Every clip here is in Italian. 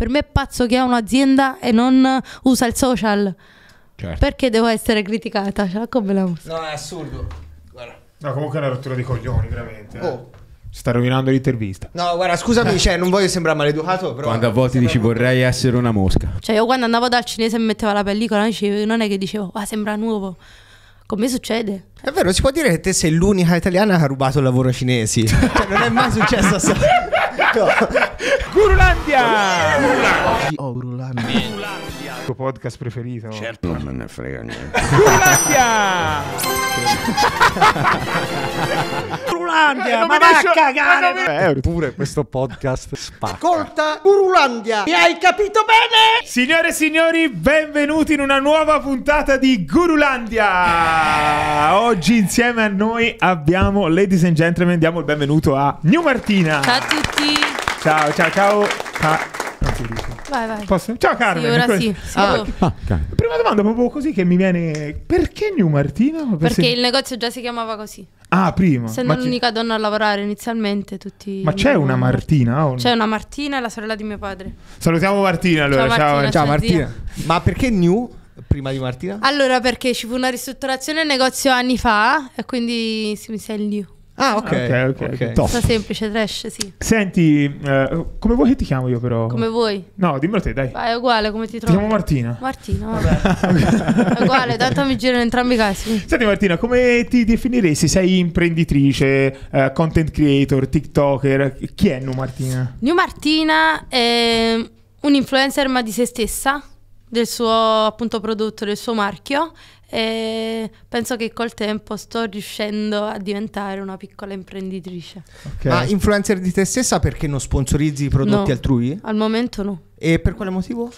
Per me è pazzo che ha un'azienda e non eh, usa il social. Certo. Perché devo essere criticata? Cioè, come la uso? No, è assurdo. Guarda. No, comunque è una rottura di coglioni, veramente. Eh. Oh. Sta rovinando l'intervista. No, guarda, scusami, eh. cioè, non voglio sembrare maleducato, però... Quando a volte dici vorrei essere una mosca. Cioè, io quando andavo dal cinese e metteva la pellicola, non è che dicevo, ah, sembra nuovo. Come succede? È vero, si può dire che te sei l'unica italiana che ha rubato il lavoro cinesi. cioè, non è mai successo a Gurulandia. Gurulandia. Oh, Gurulandia. tuo podcast preferito? Certo. Non me ne frega niente. Curlandia! Curulandia, eh, ma va a cagare! Eh, pure questo podcast spacca. Ascolta, Curulandia, mi hai capito bene? Signore e signori, benvenuti in una nuova puntata di Gurulandia. Oggi insieme a noi abbiamo, ladies and gentlemen, diamo il benvenuto a New Martina. Ciao a tutti. Ciao, ciao, ciao. ciao. Vai, vai. Posso? Ciao Carmen. Sì, ora Questo... sì. ah, ah, prima domanda proprio così che mi viene... Perché New Martina? Perché il negozio già si chiamava così. Ah, prima. Sono l'unica donna a lavorare inizialmente, tutti. Ma c'è una Martina? Un... C'è una Martina, la sorella di mio padre. Salutiamo Martina allora. Ciao Martina. Ciao, Martina. Martina. Ma perché New? Prima di Martina? Allora, perché ci fu una ristrutturazione del negozio anni fa e quindi si mise il New. Ah, ok. okay, okay, okay. semplice, trash, sì. Senti, eh, come vuoi che ti chiamo io però? Come vuoi? No, dimmelo te, dai. Vai, è uguale, come ti trovi? Ti chiamo Martina. Martina, vabbè. è uguale, tanto mi girano entrambi i casi. Senti Martina, come ti definiresti? Sei imprenditrice, eh, content creator, tiktoker? Chi è New Martina? New Martina è un influencer ma di se stessa, del suo appunto prodotto, del suo marchio e penso che col tempo sto riuscendo a diventare una piccola imprenditrice. Okay. Ma influencer di te stessa perché non sponsorizzi i prodotti no, altrui? Al momento no. E per quale motivo?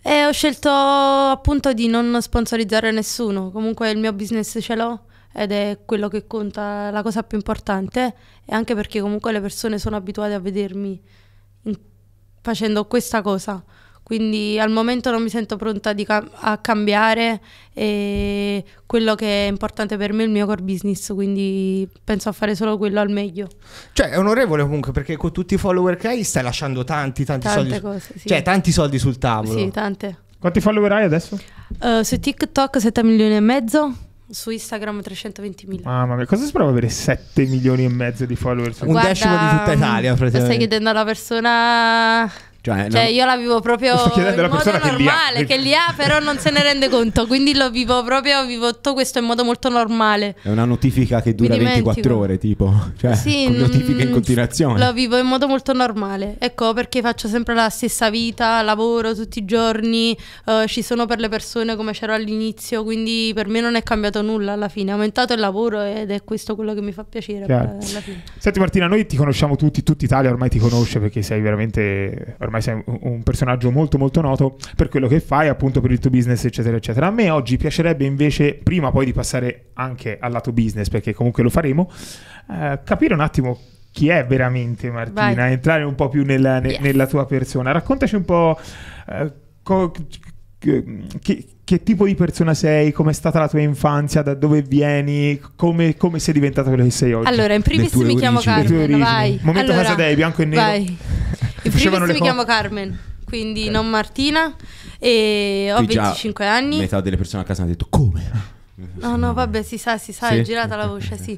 E ho scelto appunto di non sponsorizzare nessuno, comunque il mio business ce l'ho ed è quello che conta, la cosa più importante, e anche perché comunque le persone sono abituate a vedermi facendo questa cosa quindi al momento non mi sento pronta cam- a cambiare e quello che è importante per me è il mio core business, quindi penso a fare solo quello al meglio. Cioè è onorevole comunque perché con tutti i follower che hai stai lasciando tanti, tanti tante soldi. Cose, su- sì. Cioè tanti soldi sul tavolo. Sì, tante. Quanti follower hai adesso? Uh, su TikTok 7 milioni e mezzo. Su Instagram 320.000 Mamma mia, cosa si prova avere 7 milioni e mezzo di follower? Un Guarda, decimo di tutta Italia mm, praticamente Stai chiedendo alla persona cioè, cioè non... io la vivo proprio in modo normale, che, che li, ha. però non se ne rende conto, quindi lo vivo proprio, vivo tutto questo in modo molto normale. È una notifica che dura 24 ore, tipo, cioè, sì, con notifiche in mm, continuazione. Lo vivo in modo molto normale, ecco perché faccio sempre la stessa vita, lavoro tutti i giorni, uh, ci sono per le persone come c'ero all'inizio, quindi per me non è cambiato nulla alla fine, è aumentato il lavoro ed è questo quello che mi fa piacere. Eh, alla fine. Senti Martina, noi ti conosciamo tutti, tutta Italia ormai ti conosce perché sei veramente... Ormai ormai sei un personaggio molto molto noto per quello che fai, appunto per il tuo business, eccetera, eccetera. A me oggi piacerebbe invece, prima poi di passare anche al lato business, perché comunque lo faremo, eh, capire un attimo chi è veramente Martina, Vai. entrare un po' più nella, ne, yes. nella tua persona. Raccontaci un po' eh, co- che, che tipo di persona sei, come è stata la tua infanzia, da dove vieni, come, come sei diventata quello che sei oggi. Allora, in primis mi origini. chiamo Carmen, vai. Momento allora, casa dei, bianco e nero. Vai. In primis mi co- chiamo Carmen, quindi okay. non Martina e ho Qui 25 anni. Metà delle persone a casa mi hanno detto come? No, no, vabbè, si sa, si sa, sì? è girata la voce, sì.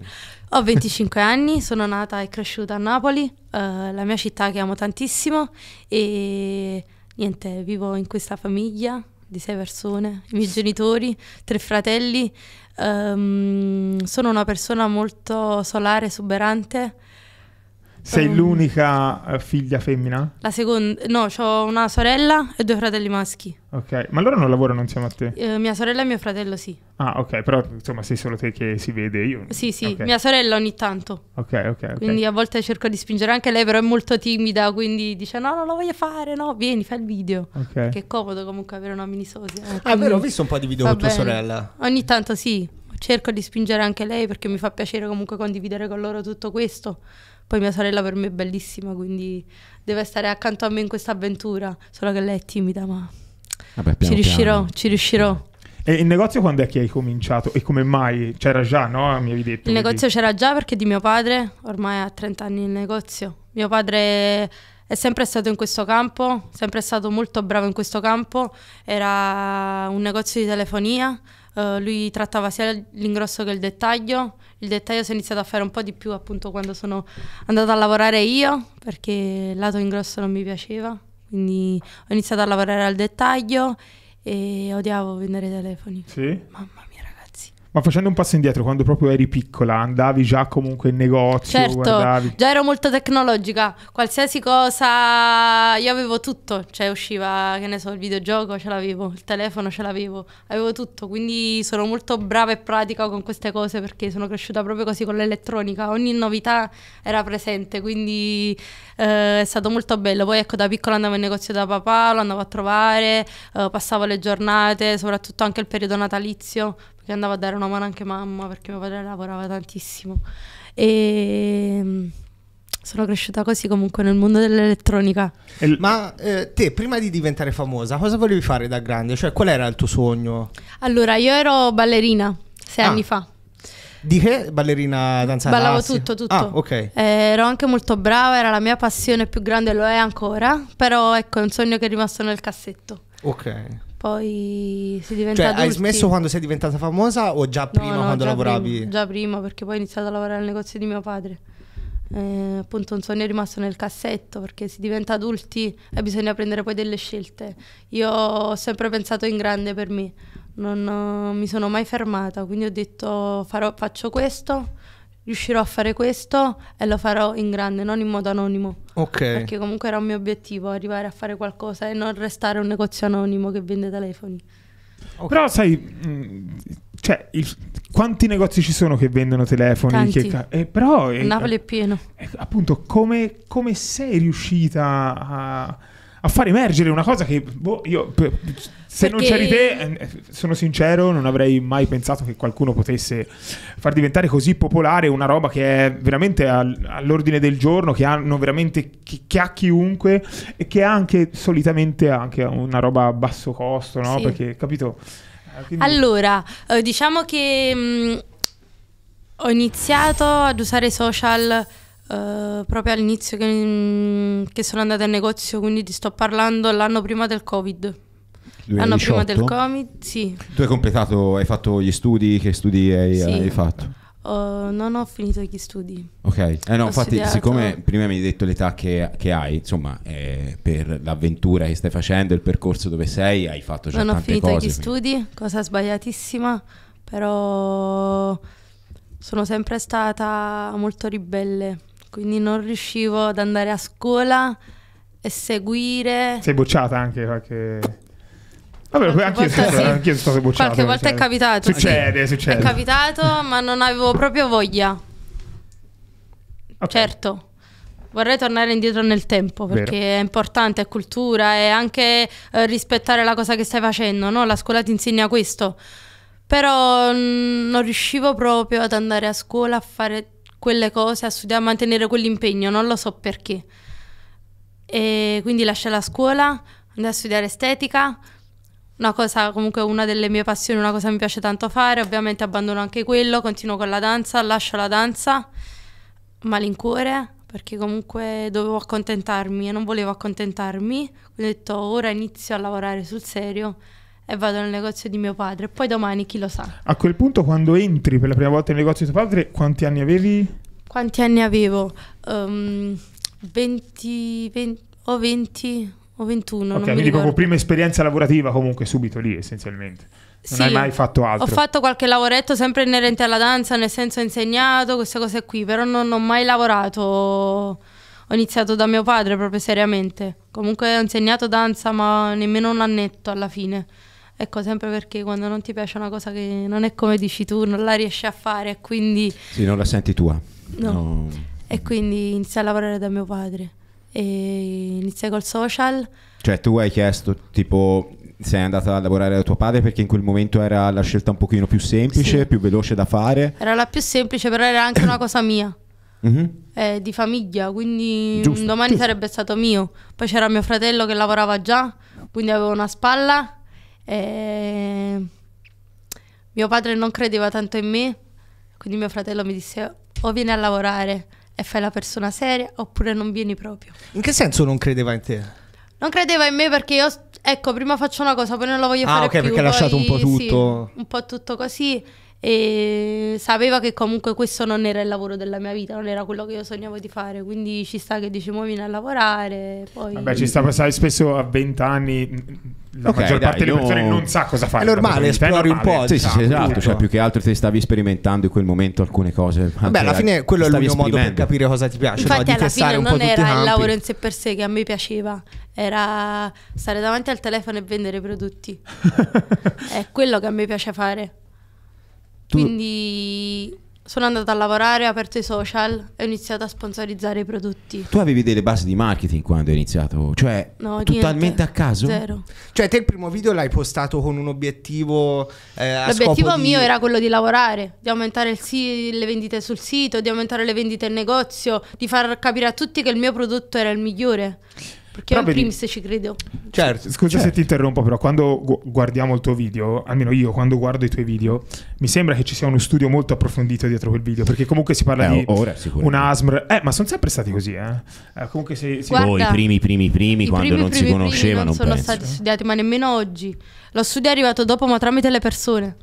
Ho 25 anni, sono nata e cresciuta a Napoli, eh, la mia città che amo tantissimo e niente, vivo in questa famiglia di sei persone, i miei genitori, tre fratelli. Um, sono una persona molto solare, esuberante sei um, l'unica eh, figlia femmina? La seconda, no, ho una sorella e due fratelli maschi. Ok, ma loro non lavorano insieme a te? Eh, mia sorella e mio fratello sì. Ah, ok, però insomma sei solo te che si vede io. Sì, sì, okay. mia sorella ogni tanto. Ok, ok. okay. Quindi a volte cerco di spingere anche lei, però è molto timida, quindi dice no, non lo voglio fare, no, vieni, fai il video. Ok. Che comodo comunque avere una mini sosia. Eh, ah, vero, ho visto un po' di video con tua sorella. Ogni tanto sì, cerco di spingere anche lei perché mi fa piacere comunque condividere con loro tutto questo poi mia sorella per me è bellissima, quindi deve stare accanto a me in questa avventura. Solo che lei è timida, ma Vabbè, piano, ci riuscirò, piano. ci riuscirò. E il negozio quando è che hai cominciato? E come mai? C'era già, no? Mi avevi detto. Il negozio c'era già perché di mio padre, ormai ha 30 anni il negozio. Mio padre è sempre stato in questo campo, sempre stato molto bravo in questo campo. Era un negozio di telefonia, uh, lui trattava sia l'ingrosso che il dettaglio il dettaglio si è iniziato a fare un po' di più appunto quando sono andata a lavorare io, perché il lato ingrosso non mi piaceva, quindi ho iniziato a lavorare al dettaglio e odiavo vendere i telefoni. Sì? Mamma ma facendo un passo indietro, quando proprio eri piccola, andavi già comunque in negozio? Certo, guardavi... già ero molto tecnologica. Qualsiasi cosa, io avevo tutto. Cioè usciva, che ne so, il videogioco ce l'avevo, il telefono ce l'avevo, avevo tutto. Quindi sono molto brava e pratica con queste cose perché sono cresciuta proprio così con l'elettronica. Ogni novità era presente, quindi eh, è stato molto bello. Poi ecco, da piccola andavo in negozio da papà, lo andavo a trovare, eh, passavo le giornate, soprattutto anche il periodo natalizio gli andavo a dare una mano anche mamma perché mio padre lavorava tantissimo. E mm, sono cresciuta così comunque nel mondo dell'elettronica. Ma eh, te, prima di diventare famosa, cosa volevi fare da grande? Cioè, qual era il tuo sogno? Allora, io ero ballerina sei ah. anni fa. Di che ballerina danzata? Ballavo tutto, tutto. Ah, okay. eh, ero anche molto brava, era la mia passione più grande, lo è ancora, però ecco, è un sogno che è rimasto nel cassetto. Ok. Poi si diventa Cioè, hai smesso quando sei diventata famosa o già prima no, no, quando già lavoravi? Prima, già prima, perché poi ho iniziato a lavorare al negozio di mio padre. Eh, appunto un sogno è rimasto nel cassetto perché si diventa adulti e bisogna prendere poi delle scelte. Io ho sempre pensato in grande per me, non uh, mi sono mai fermata, quindi ho detto farò, faccio questo riuscirò a fare questo e lo farò in grande, non in modo anonimo. Ok. Perché comunque era un mio obiettivo arrivare a fare qualcosa e non restare un negozio anonimo che vende telefoni. Okay. Però sai, mm, cioè, il, quanti negozi ci sono che vendono telefoni? Che, eh, però, eh, Napoli è pieno. Eh, appunto, come, come sei riuscita a a far emergere una cosa che boh, io se Perché... non c'eri te, eh, eh, sono sincero, non avrei mai pensato che qualcuno potesse far diventare così popolare una roba che è veramente al, all'ordine del giorno, che hanno veramente che, che, ha chiunque e che è anche solitamente anche una roba a basso costo, no? Sì. Perché, capito? Eh, quindi... Allora, diciamo che mh, mm, ho iniziato ad usare social eh, proprio all'inizio che, mm, che, sono andata al negozio, quindi ti sto parlando l'anno prima del Covid. 2018? L'anno prima del Covid, sì. Tu hai completato, hai fatto gli studi, che studi hai, sì. hai fatto? Uh, non ho finito gli studi. Ok, eh no, infatti, studiato. siccome prima mi hai detto l'età che, che hai, insomma, eh, per l'avventura che stai facendo, il percorso dove sei, hai fatto già non tante cose. Non ho finito gli studi, cosa sbagliatissima, però sono sempre stata molto ribelle quindi non riuscivo ad andare a scuola e seguire. Sei bocciata anche qualche. Vabbè, qualche anch'io, volta, sono, sì. anch'io sono stato bocciato. Qualche volta cioè, è capitato. Succede, sì. succede. È capitato, ma non avevo proprio voglia. Okay. Certo. Vorrei tornare indietro nel tempo perché Vero. è importante, è cultura, e anche eh, rispettare la cosa che stai facendo, no? La scuola ti insegna questo. Però mh, mm, non riuscivo proprio ad andare a scuola a fare quelle cose, a studiare, a mantenere quell'impegno, non lo so perché. E quindi lasciai la scuola, andai a studiare estetica, una cosa comunque una delle mie passioni, una cosa che mi piace tanto fare, ovviamente abbandono anche quello, continuo con la danza, lascio la danza, malincuore, perché comunque dovevo accontentarmi e non volevo accontentarmi, quindi ho detto ora inizio a lavorare sul serio e vado nel negozio di mio padre. Poi domani chi lo sa. A quel punto, quando entri per la prima volta nel negozio di tuo padre, quanti anni avevi? Quanti anni avevo? Um, 20, 20 o 20 o 21. Ok, quindi proprio prima esperienza lavorativa comunque subito lì essenzialmente. Non sì, hai mai fatto altro? Ho fatto qualche lavoretto sempre inerente alla danza, nel senso ho insegnato queste cose qui, però non ho mai lavorato ho iniziato da mio padre proprio seriamente. Comunque ho insegnato danza, ma nemmeno un annetto alla fine. Ecco, sempre perché quando non ti piace una cosa che non è come dici tu, non la riesci a fare e quindi... Sì, non la senti tua. No. no. E quindi iniziai a lavorare da mio padre e iniziai col social. Cioè tu hai chiesto tipo sei andata a lavorare da tuo padre perché in quel momento era la scelta un pochino più semplice, sì. più veloce da fare. Era la più semplice, però era anche una cosa mia. Mm-hmm. Eh, di famiglia, quindi giusto, domani giusto. sarebbe stato mio. Poi c'era mio fratello che lavorava già, quindi avevo una spalla e... Ehm, mio padre non credeva tanto in me, quindi mio fratello mi disse o vieni a lavorare e fai la persona seria oppure non vieni proprio. In che senso non credeva in te? Non credeva in me perché io, ecco, prima faccio una cosa, poi non la voglio ah, fare Ah, ok, perché ha lasciato un po' tutto. Sì, un po' tutto così e sapeva che comunque questo non era il lavoro della mia vita, non era quello che io sognavo di fare, quindi ci sta che dici muovimi a lavorare. Poi... Vabbè, ci sta, sai, spesso a 20 anni mm, la okay, maggior dai, parte delle persone non sa cosa fare. È normale, esplori un po'. Sì, diciamo. sì, sì esatto. Cioè, più che altro ti stavi sperimentando in quel momento alcune cose. Beh, alla eh, fine quello è l'unico modo per capire cosa ti piace. Infatti, no? alla fine non era il lavoro in sé per sé che a me piaceva, era stare davanti al telefono e vendere prodotti. è quello che a me piace fare. Tu... Quindi sono andata a lavorare, ho aperto i social e ho iniziato a sponsorizzare i prodotti. Tu avevi delle basi di marketing quando hai iniziato? Cioè, no, totalmente a caso? Zero. Cioè, te il primo video l'hai postato con un obiettivo eh, L'obiettivo mio di... era quello di lavorare, di aumentare si- le vendite sul sito, di aumentare le vendite in negozio, di far capire a tutti che il mio prodotto era il migliore. Perché però io in primis ci credo. Certo, scusa certo. se ti interrompo, però quando guardiamo il tuo video, almeno io quando guardo i tuoi video, mi sembra che ci sia uno studio molto approfondito dietro quel video, perché comunque si parla eh, di ora, un ASMR. Eh, ma sono sempre stati così, eh. eh comunque se, se... Guarda, oh, i primi primi primi i quando primi, non primi, si conoscevano, non sono penso. stati studiati, ma nemmeno oggi. Lo studio è arrivato dopo, ma tramite le persone.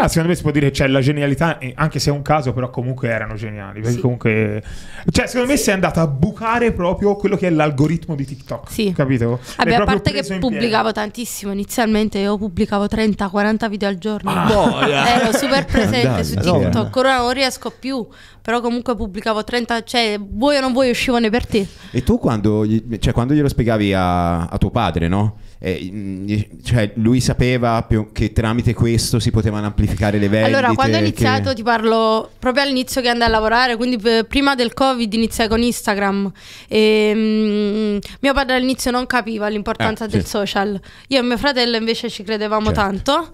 Ah, secondo me si può dire che c'è cioè, la genialità, anche se è un caso, però comunque erano geniali. Perché sì. comunque... Cioè, secondo me sì. si è andato a bucare proprio quello che è l'algoritmo di TikTok. Sì. Capito? Vabbè, a parte che pubblicavo tantissimo, inizialmente io pubblicavo 30-40 video al giorno. Ah. Boia. Ero super presente su TikTok, ora non riesco più, però comunque pubblicavo 30, cioè vuoi o non vuoi uscivano per te. E tu quando, cioè, quando glielo spiegavi a, a tuo padre, no? eh, mm, cioè lui sapeva che tramite questo si potevano amplificare le vendite. Allora, quando ho iniziato, che... ti parlo proprio all'inizio che andai a lavorare, quindi prima del Covid iniziai con Instagram. E, mm, mio padre all'inizio non capiva l'importanza eh, del sì. social, io e mio fratello invece ci credevamo certo. tanto.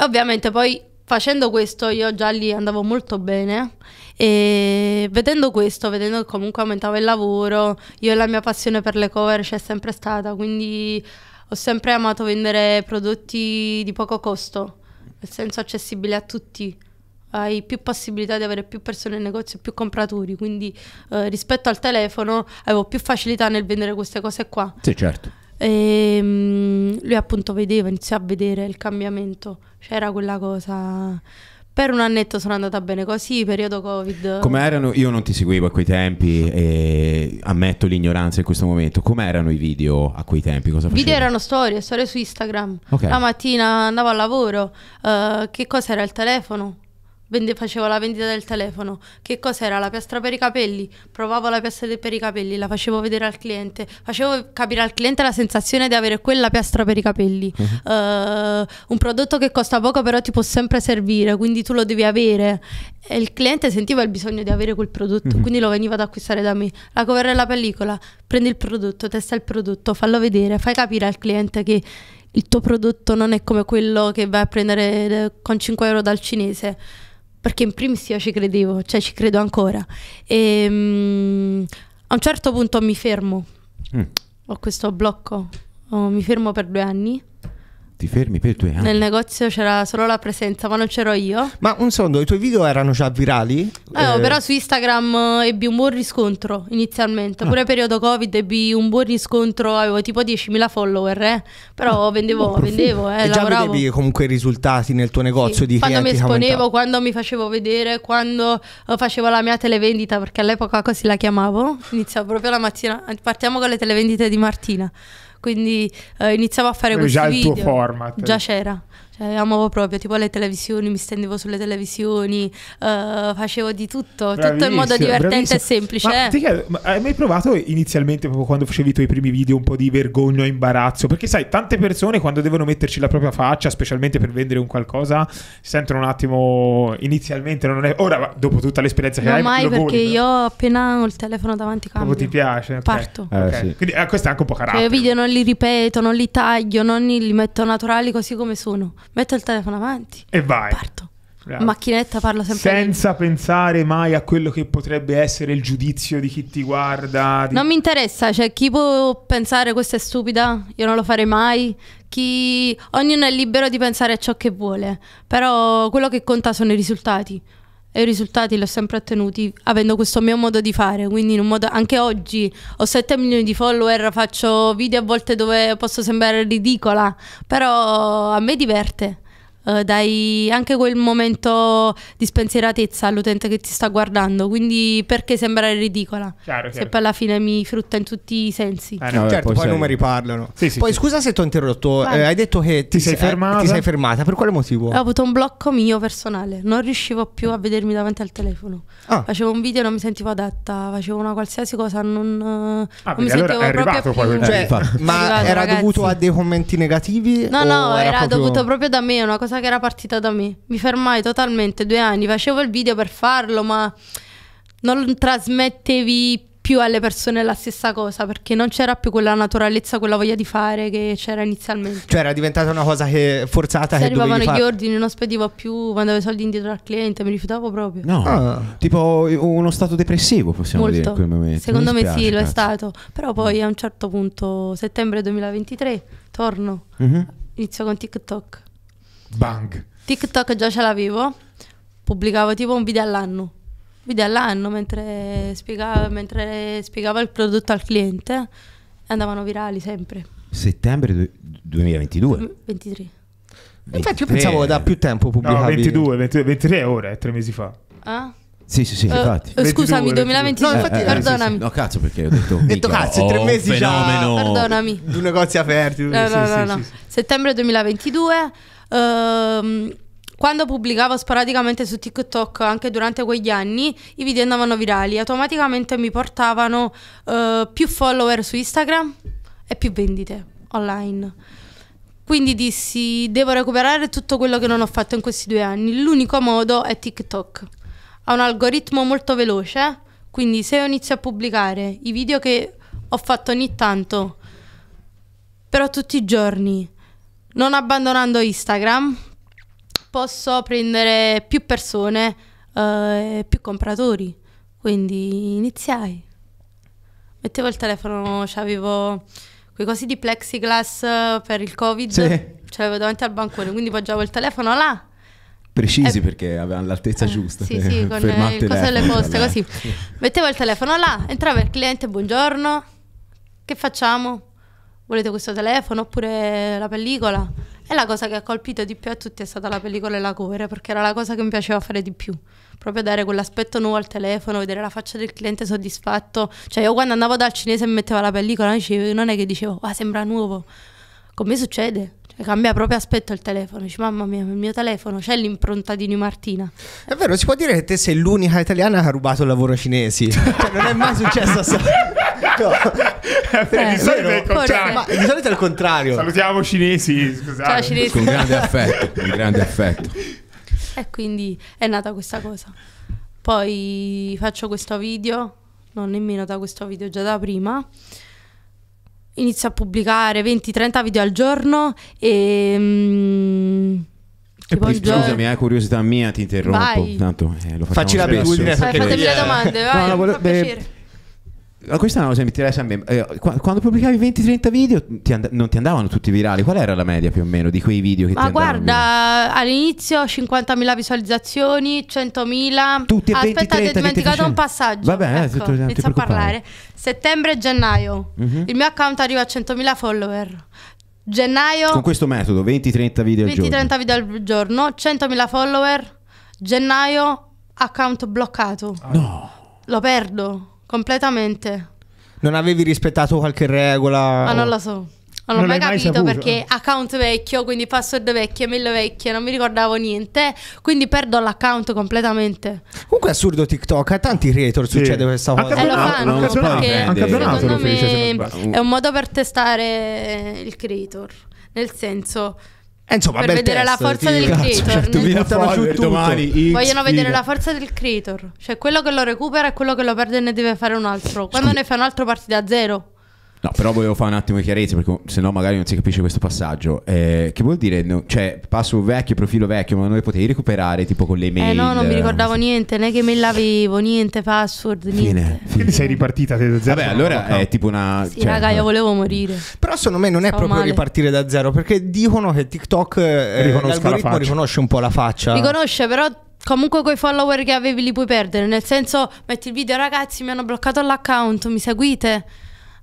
Ovviamente poi facendo questo io già lì andavo molto bene e vedendo questo, vedendo che comunque aumentava il lavoro, io e la mia passione per le cover c'è sempre stata, quindi ho sempre amato vendere prodotti di poco costo, nel senso accessibili a tutti. Hai più possibilità di avere più persone in negozio, e più compratori, quindi eh, rispetto al telefono avevo più facilità nel vendere queste cose qua. Sì, certo. E, ehm, mh, lui appunto vedeva, iniziò a vedere il cambiamento, c'era quella cosa per un annetto sono andata bene così, periodo Covid. Come erano? Io non ti seguivo a quei tempi e ammetto l'ignoranza in questo momento. Come erano i video a quei tempi? I video erano storie, storie su Instagram. Okay. La mattina andavo al lavoro. Uh, che cosa era il telefono? Vende, facevo la vendita del telefono. Che cos'era? La piastra per i capelli. Provavo la piastra per i capelli, la facevo vedere al cliente, facevo capire al cliente la sensazione di avere quella piastra per i capelli. Uh-huh. Uh, un prodotto che costa poco, però ti può sempre servire, quindi tu lo devi avere. E il cliente sentiva il bisogno di avere quel prodotto, uh-huh. quindi lo veniva ad acquistare da me. La cover e la pellicola. Prendi il prodotto, testa il prodotto, fallo vedere, fai capire al cliente che il tuo prodotto non è come quello che vai a prendere eh, con 5 euro dal cinese perché in primis io ci credevo, cioè ci credo ancora. E, ehm, mh, a un certo punto mi fermo, mm. ho questo blocco, oh, mi fermo per due anni ti fermi per due anni. Nel negozio c'era solo la presenza, ma non c'ero io. Ma un secondo, i tuoi video erano già virali? No, eh, eh... però su Instagram eh, ebbi un buon riscontro inizialmente. Ah. Pure periodo Covid ebbi un buon riscontro, avevo tipo 10.000 follower, eh. però ah, vendevo, vendevo. Eh, e già lavoravo. vedevi comunque i risultati nel tuo negozio sì. di Quando mi esponevo, quando mi facevo vedere, quando eh, facevo la mia televendita, perché all'epoca così la chiamavo. Iniziavo proprio la mattina. Partiamo con le televendite di Martina quindi eh, iniziavo a fare Avevi video. già il tuo format. Già c'era. Cioè, amavo proprio, tipo le televisioni, mi stendevo sulle televisioni, uh, facevo di tutto, bravissimo, tutto in modo divertente bravissimo. e semplice. Ma, eh. chiedo, ma, hai mai provato inizialmente, proprio quando facevi i tuoi primi video, un po' di vergogna o imbarazzo? Perché sai, tante persone quando devono metterci la propria faccia, specialmente per vendere un qualcosa, si sentono un attimo inizialmente, non è... Ora, dopo tutta l'esperienza che no, hai... mai perché voglio. io appena ho il telefono davanti cambio. Proprio ti piace? Okay. Parto. Eh, okay. sì. Quindi eh, questo è anche un po' cioè, carattere. i video non li ripeto, non li taglio, non li metto naturali così come sono metto il telefono avanti e vai. Parto. Bravo. Macchinetta parla sempre. Senza di... pensare mai a quello che potrebbe essere il giudizio di chi ti guarda. Di... Non mi interessa, cioè chi può pensare questa è stupida, io non lo farei mai. Chi... Ognuno è libero di pensare a ciò che vuole, però quello che conta sono i risultati e i risultati li ho sempre ottenuti avendo questo mio modo di fare, quindi in un modo anche oggi ho 7 milioni di follower, faccio video a volte dove posso sembrare ridicola, però a me diverte. Eh, dai anche quel momento di spensieratezza all'utente che ti sta guardando, quindi perché sembrare ridicola? Chiaro, chiaro. Se poi alla fine mi frutta in tutti i sensi. Eh, no, eh, certo, poi, poi i numeri parlano. Sì, sì, poi sì. scusa se ti ho interrotto, eh, hai detto che ti, eh, ti sei, sei fermata. ti sei fermata, per quale motivo? Ho avuto un blocco mio personale, non riuscivo più a vedermi davanti al telefono. Ah. Facevo un video e non mi sentivo adatta, facevo una qualsiasi cosa, non, ah, non mi allora sentivo proprio poi, cioè, Ma arrivato, era ragazzi. dovuto a dei commenti negativi? No, no, era, era proprio... dovuto proprio da me, una cosa cosa che era partita da me. Mi fermai totalmente due anni, facevo il video per farlo, ma non trasmettevi più alle persone la stessa cosa perché non c'era più quella naturalezza, quella voglia di fare che c'era inizialmente. Cioè era diventata una cosa che forzata. Se che arrivavano gli ordini, non spedivo più, mandavo i soldi indietro al cliente, mi rifiutavo proprio. No, ah. tipo uno stato depressivo possiamo Molto. dire in quel momento. Secondo me sì, lo è stato. Però poi a un certo punto, settembre 2023, torno, mm -hmm. inizio con TikTok. Bang. TikTok già ce l'avevo, pubblicavo tipo un video all'anno. Video all'anno mentre spiegavo, mentre spiegavo il prodotto al cliente andavano virali sempre. Settembre 2022? 23. Infatti io pensavo da più tempo pubblicavi. No, 22, 22 23 ore, tre mesi fa. Ah? Sì, sì, sì, uh, infatti. Eh, scusami, 2022. No, infatti, eh, perdonami. Sì, sì. No, cazzo, perché ho detto. ho detto cazzo, tre oh, mesi fenomeno. già. Perdonami. Due negozi aperti. No, no, sì, no, no. Settembre 2022 Ehm, quando pubblicavo sporadicamente su TikTok anche durante quegli anni, i video andavano virali, automaticamente mi portavano eh, più follower su Instagram e più vendite online. Quindi dissi, devo recuperare tutto quello che non ho fatto in questi due anni. L'unico modo è TikTok. Ha un algoritmo molto veloce, quindi se io inizio a pubblicare i video che ho fatto ogni tanto, però tutti i giorni, non abbandonando Instagram posso prendere più persone, eh, più compratori. Quindi iniziai. Mettevo il telefono, avevo quei cosi di plexiglass eh, per il Covid, sì. ce l'avevo davanti al bancone, quindi poggiavo il telefono là. Precisi eh, perché avevano l'altezza eh, giusta. Sì, eh, sì, con il coso delle poste, così. Mettevo il telefono là, entrava il cliente, buongiorno, che facciamo? volete questo telefono oppure la pellicola? E la cosa che ha colpito di più a tutti è stata la pellicola e la cover, perché era la cosa che mi piaceva fare di più. Proprio dare quell'aspetto nuovo al telefono, vedere la faccia del cliente soddisfatto. Cioè io quando andavo dal cinese e mettevo la pellicola non è che dicevo, ah sembra nuovo. Come succede? Cioè, cambia proprio aspetto il telefono. Dice, mamma mia, il mio telefono c'è l'impronta di New Martina. È vero, si può dire che te sei l'unica italiana che ha rubato il lavoro cinesi. cioè, non è mai successo. esatto. di, eh, solito è ma, di solito è il contrario. Salutiamo cinesi, scusate. Ciao cinesi. Con grande affetto, con grande affetto. E quindi è nata questa cosa. Poi faccio questo video, non nemmeno da questo video, già da prima. Inizio a pubblicare 20-30 video al giorno e... Mm, e poi, scusami, è eh, curiosità mia, ti interrompo. Vai. Tanto, eh, Facci l'abitudine. Fatemi le domande, vai. No, no, volevo, beh, piacere. Ah, questa è una cosa che mi interessa a me. Eh, quando pubblicavi 20-30 video ti and- non ti andavano tutti virali? Qual era la media più o meno di quei video che Ma ti andavano? Ma guarda, all'inizio 50.000 visualizzazioni, 100.000. Tutti e Aspetta, 20, 30, ti ho dimenticato un passaggio. Va bene, eh, ecco, tutto, eh, non a parlare. Settembre e gennaio. Mm-hmm. Il mio account arriva a 100.000 follower. Gennaio. Con questo metodo, 20-30 video 20, al giorno. 20-30 video al giorno, 100.000 follower. Gennaio, account bloccato. No. Lo perdo. Completamente. Non avevi rispettato qualche regola? Ah, non lo so. Non, non ho mai capito mai perché account vecchio, quindi password vecchie, mail vecchie, non mi ricordavo niente, quindi perdo l'account completamente. Comunque è assurdo TikTok, a tanti creator sì. succede questa cosa. Anche lo fanno, perché, secondo me è un modo per testare il creator, nel senso eh, insomma, per vedere test, la forza del Creator. Cioè, buttano giù domani. Vogliono vedere la forza del Creator. Cioè, quello che lo recupera e quello che lo perde ne deve fare un altro. Quando Scusa. ne fa un altro parti da zero. No, però volevo fare un attimo di chiarezza perché se no magari non si capisce questo passaggio. Eh, che vuol dire? No, cioè, passo vecchio, profilo vecchio, ma non le potevi recuperare tipo con le mail? Eh no, non mi ricordavo niente, né che mail avevo, niente password, niente. Fine. Quindi sei ripartita da zero. Vabbè, allora no, no. è tipo una... Sì, cioè, raga, io volevo morire. Però secondo me non è Stavo proprio male. ripartire da zero perché dicono che TikTok, eh, l'algoritmo la riconosce un po' la faccia. Riconosce, però comunque quei follower che avevi li puoi perdere. Nel senso, metti il video, ragazzi, mi hanno bloccato l'account, mi seguite?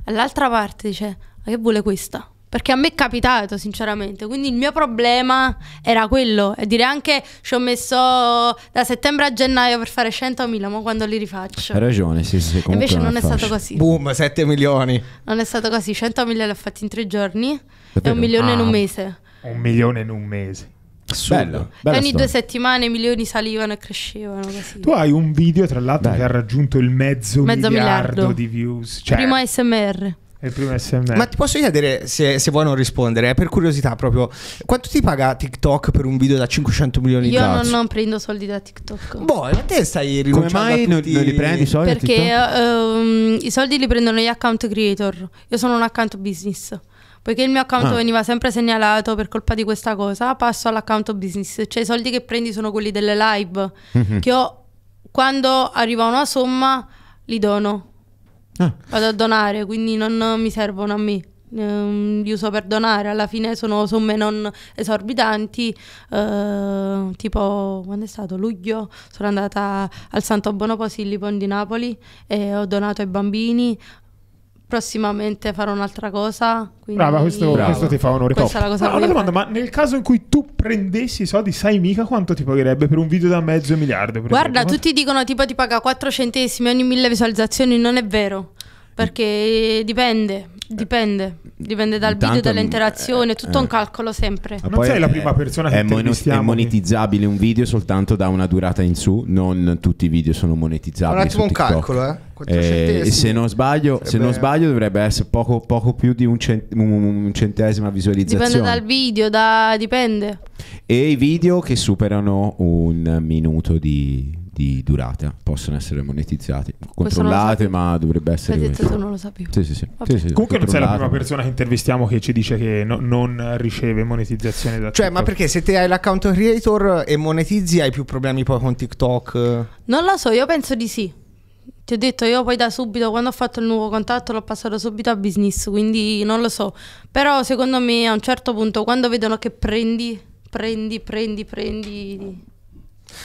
All'altra parte dice, ma che vuole questa? Perché a me è capitato, sinceramente. Quindi il mio problema era quello. E dire anche ci ho messo da settembre a gennaio per fare 100.000, ma quando li rifaccio. Hai ragione, sì, sì. Invece non, non è stato così. Boom, 7 milioni. Non è stato così. 100.000 li ho fatti in tre giorni Davvero? e un milione ah, in un ah. mese. Un milione in un mese. Bello, bella, ogni storia. due settimane i milioni salivano e crescevano. Così. Tu hai un video, tra l'altro, Dai. che ha raggiunto il mezzo, mezzo miliardo, miliardo, di views. Cioè... Primo SMR. Il primo SMR. Ma ti posso chiedere se, se, vuoi non rispondere, eh, per curiosità proprio, quanto ti paga TikTok per un video da 500 milioni di views? Io non, prendo soldi da TikTok. Boh, ma te stai rinunciando Come mai non, non, li prendi i soldi? Perché um, i soldi li prendono gli account creator. Io sono un account business. Poiché il mio account ah. veniva sempre segnalato per colpa di questa cosa, passo all'account business. Cioè i soldi che prendi sono quelli delle live, mm-hmm. che ho, quando arriva una somma, li dono. Ah. Vado a donare, quindi non mi servono a me ehm, li uso per donare, alla fine sono somme non esorbitanti, eh, tipo quando è stato luglio sono andata al Santo Bono Posillipo di Napoli e ho donato ai bambini, prossimamente farò un'altra cosa. Brava questo, brava, questo, ti fa onore. Questa è la cosa no, una domanda, ma nel caso in cui tu prendessi i soldi, sai mica quanto ti pagherebbe per un video da mezzo miliardo? Guarda, esempio? tutti dicono tipo ti paga 4 centesimi ogni mille visualizzazioni, non è vero. Perché dipende, Dipende, dipende dal Intanto, video, dall'interazione, eh, tutto un eh. calcolo sempre. Ma non sei la prima eh, persona che è, mono- è monetizzabile un video soltanto da una durata in su, non tutti i video sono monetizzabili. Un attimo un calcolo, eh? Eh, eh, se, non sbaglio, se non sbaglio, dovrebbe essere poco, poco più di un, cent- un, centesima visualizzazione. Dipende dal video, da... dipende. E i video che superano un minuto di di durata possono essere monetizzati. Controllate, ma dovrebbe essere. detto non lo sapevo. Sì, sì, sì. sì, sì Comunque, non sei la prima persona che intervistiamo che ci dice che no, non riceve monetizzazione da Cioè, tutto. ma perché se te hai l'account creator e monetizzi, hai più problemi poi con TikTok? Non lo so, io penso di sì. Ti ho detto, io poi da subito, quando ho fatto il nuovo contatto, l'ho passato subito a business, quindi non lo so. Però secondo me a un certo punto, quando vedono che prendi, prendi, prendi, prendi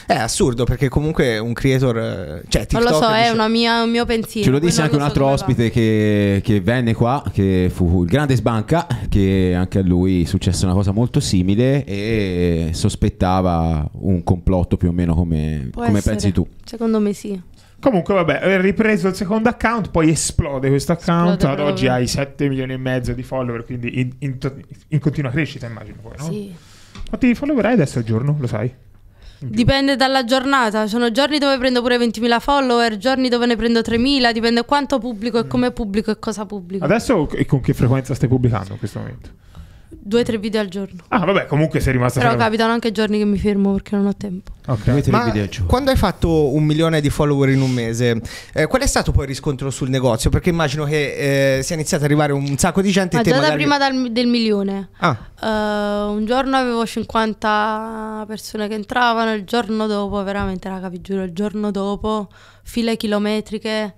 è assurdo perché comunque un creator... Eh, cioè, TikTok non lo so, dice... è mia, un mio pensiero. Ce lo disse anche un altro so ospite che, che, venne qua, che fu il grande Sbanca, che anche a lui successe una cosa molto simile e sospettava un complotto più o meno come, come pensi tu. Secondo me sì. Comunque, vabbè, ripreso il secondo account, poi esplode questo account. Esplode Ad oggi hai 7 milioni e mezzo di follower, quindi in, in, in continua crescita, immagino. Poi, no? Sì. Quanti follower hai adesso al giorno? Lo sai? Dipende dalla giornata, sono giorni dove prendo pure 20.000 follower, giorni dove ne prendo 3.000, dipende quanto pubblico e mm. come pubblico e cosa pubblico. Adesso e con che frequenza stai pubblicando in questo momento? Due o tre video al giorno. Ah, vabbè, comunque sei rimasto. Però ferma. capitano anche giorni che mi fermo perché non ho tempo. Ok. Ma quando hai fatto un milione di follower in un mese, eh, qual è stato poi il riscontro sul negozio? Perché immagino che eh, sia iniziato ad arrivare un sacco di gente. Ma e te già da magari- prima dal- del milione. Ah, Eh, un giorno avevo 50 persone che entravano, il giorno dopo, veramente, raga, vi giuro, il giorno dopo, file chilometriche,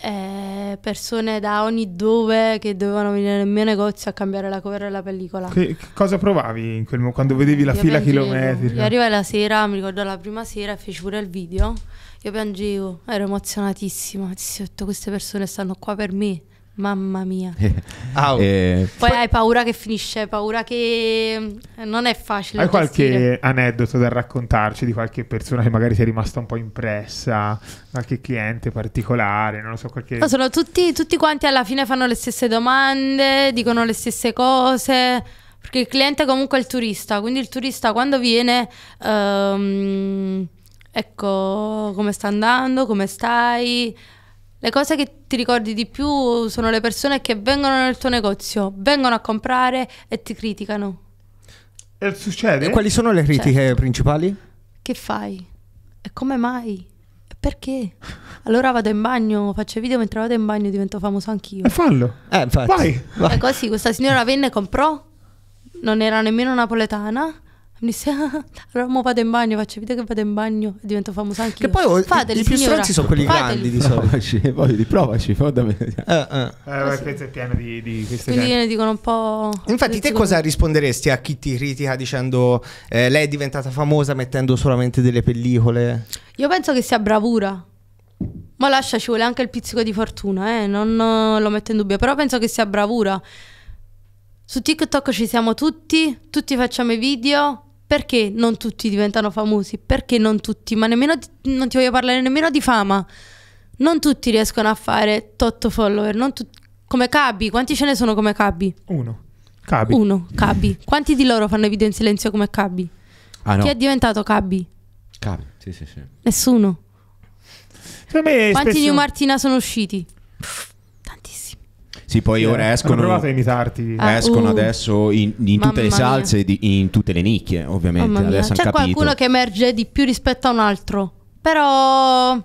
eh, persone da ogni dove che dovevano venire nel mio negozio a cambiare la cover della pellicola. Che, che cosa provavi in quel momento quando vedevi la Io fila chilometri? chilometrica? Io arrivai la sera, mi ricordo la prima sera e feci pure il video. Io piangevo, ero emozionatissima. Sì, ho detto, queste persone stanno qua per me. Mamma mia. eh, eh Poi hai paura che finisce, paura che eh, non è facile. Hai qualche gestire. aneddoto da raccontarci di qualche persona che magari ti è rimasta un po' impressa, qualche cliente particolare, non lo so, qualche... No, sono tutti, tutti quanti alla fine fanno le stesse domande, dicono le stesse cose. Perché il cliente comunque è il turista, quindi il turista quando viene, um, ecco come sta andando, come stai, le cose che ti ricordi di più sono le persone che vengono nel tuo negozio, vengono a comprare e ti criticano. E succede? E quali sono le critiche certo. principali? Che fai? E come mai? perché? Allora vado in bagno, faccio video mentre vado in bagno divento famoso anch'io. E fallo. Eh, infatti. Vai. vai. E così questa signora venne e comprò. Non era nemmeno napoletana mi disse ah, ah, ah, allora mo vado in bagno faccio vita che vado in bagno e divento famosa anche che poi Fateli, i, i più stronzi sono quelli Fateli. grandi di provaci, voglio di provaci fa da me eh, eh. eh è pieno di, di queste quindi ne dicono un po' infatti te cosa risponderesti a chi ti critica dicendo eh, lei è diventata famosa mettendo solamente delle pellicole io penso che sia bravura ma lascia, ci vuole anche il pizzico di fortuna, eh? non eh, lo metto in dubbio, però penso che sia bravura. Su TikTok ci siamo tutti, tutti facciamo i video, perché non tutti diventano famosi? Perché non tutti? Ma nemmeno non ti voglio parlare nemmeno di fama. Non tutti riescono a fare tot follower, non tutti come Cabi, quanti ce ne sono come Cabi? Uno. Cabi. Uno, Cabi. Quanti di loro fanno i video in silenzio come Cabi? Ah, no. Chi è diventato Cabi? Cabi, sì, sì, sì. Nessuno. Me Quanti spesso... New Martina sono usciti? Pff. Sì, poi sì, ora eh. escono. Ho provato a imitarti. Ah, eh, escono uh, adesso in, in tutte le salse, di, in tutte le nicchie, ovviamente. Adesso C'è qualcuno che emerge di più rispetto a un altro, però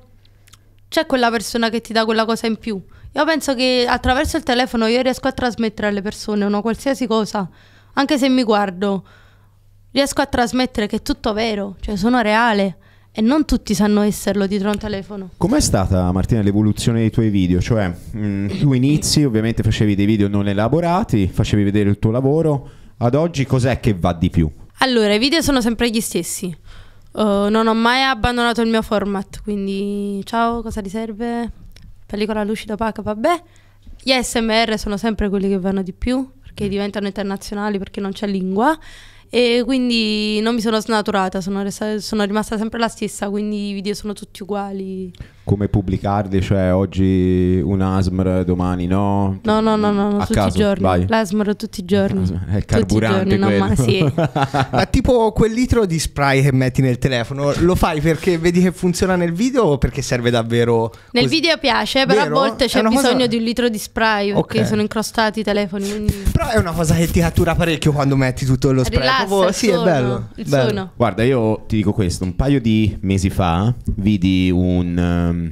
c'è quella persona che ti dà quella cosa in più. Io penso che attraverso il telefono io riesco a trasmettere alle persone una qualsiasi cosa, anche se mi guardo, riesco a trasmettere che è tutto vero, cioè sono reale e non tutti sanno esserlo dietro un telefono. Com'è stata Martina l'evoluzione dei tuoi video? Cioè, mh, mm, tu inizi, ovviamente facevi dei video non elaborati, facevi vedere il tuo lavoro, ad oggi cos'è che va di più? Allora, i video sono sempre gli stessi. Uh, non ho mai abbandonato il mio format, quindi ciao, cosa ti serve? Pellicola lucida opaca, vabbè. Gli ASMR sono sempre quelli che vanno di più, perché diventano internazionali, perché non c'è lingua. E quindi non mi sono snaturata, sono, resta- sono rimasta sempre la stessa, quindi i video sono tutti uguali come pubblicarli, cioè oggi un ASMR, domani no? No, no, no, no, no a tutti caso, i giorni. Vai. L'ASMR tutti i giorni. È il carburante giorni, no, ma, sì. ma tipo quel litro di spray che metti nel telefono, lo fai perché vedi che funziona nel video o perché serve davvero? Nel video piace, però Vero? a volte c'è bisogno cosa... di un litro di spray perché sono incrostati i telefoni. Quindi... Però è una cosa che ti cattura parecchio quando metti tutto lo spray. Rilassa, proprio... Sì, suono, è bello. bello. Guarda, io ti dico questo, un paio di mesi fa vidi un... Um, Ehm,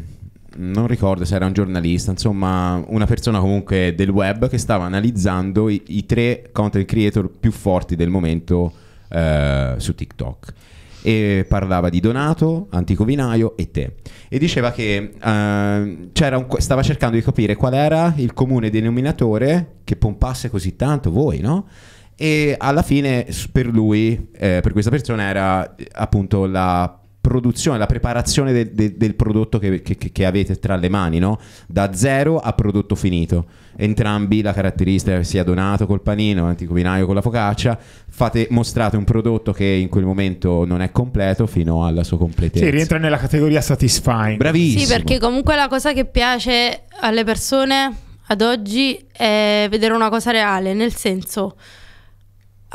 non ricordo se era un giornalista, insomma una persona comunque del web che stava analizzando i, i tre content creator più forti del momento eh, su TikTok. E parlava di Donato, Antico Vinaio e te. E diceva che eh, un, stava cercando di capire qual era il comune denominatore che pompasse così tanto voi, no? E alla fine per lui, eh, per questa persona, era appunto la produzione, la preparazione de, de, del prodotto che, che, che, avete tra le mani, no? da zero a prodotto finito. Entrambi la caratteristica sia Donato col panino, l'antico vinaio con la focaccia, fate, mostrate un prodotto che in quel momento non è completo fino alla sua completezza. Sì, rientra nella categoria satisfying. Bravissimo. Sì, perché comunque la cosa che piace alle persone ad oggi è vedere una cosa reale, nel senso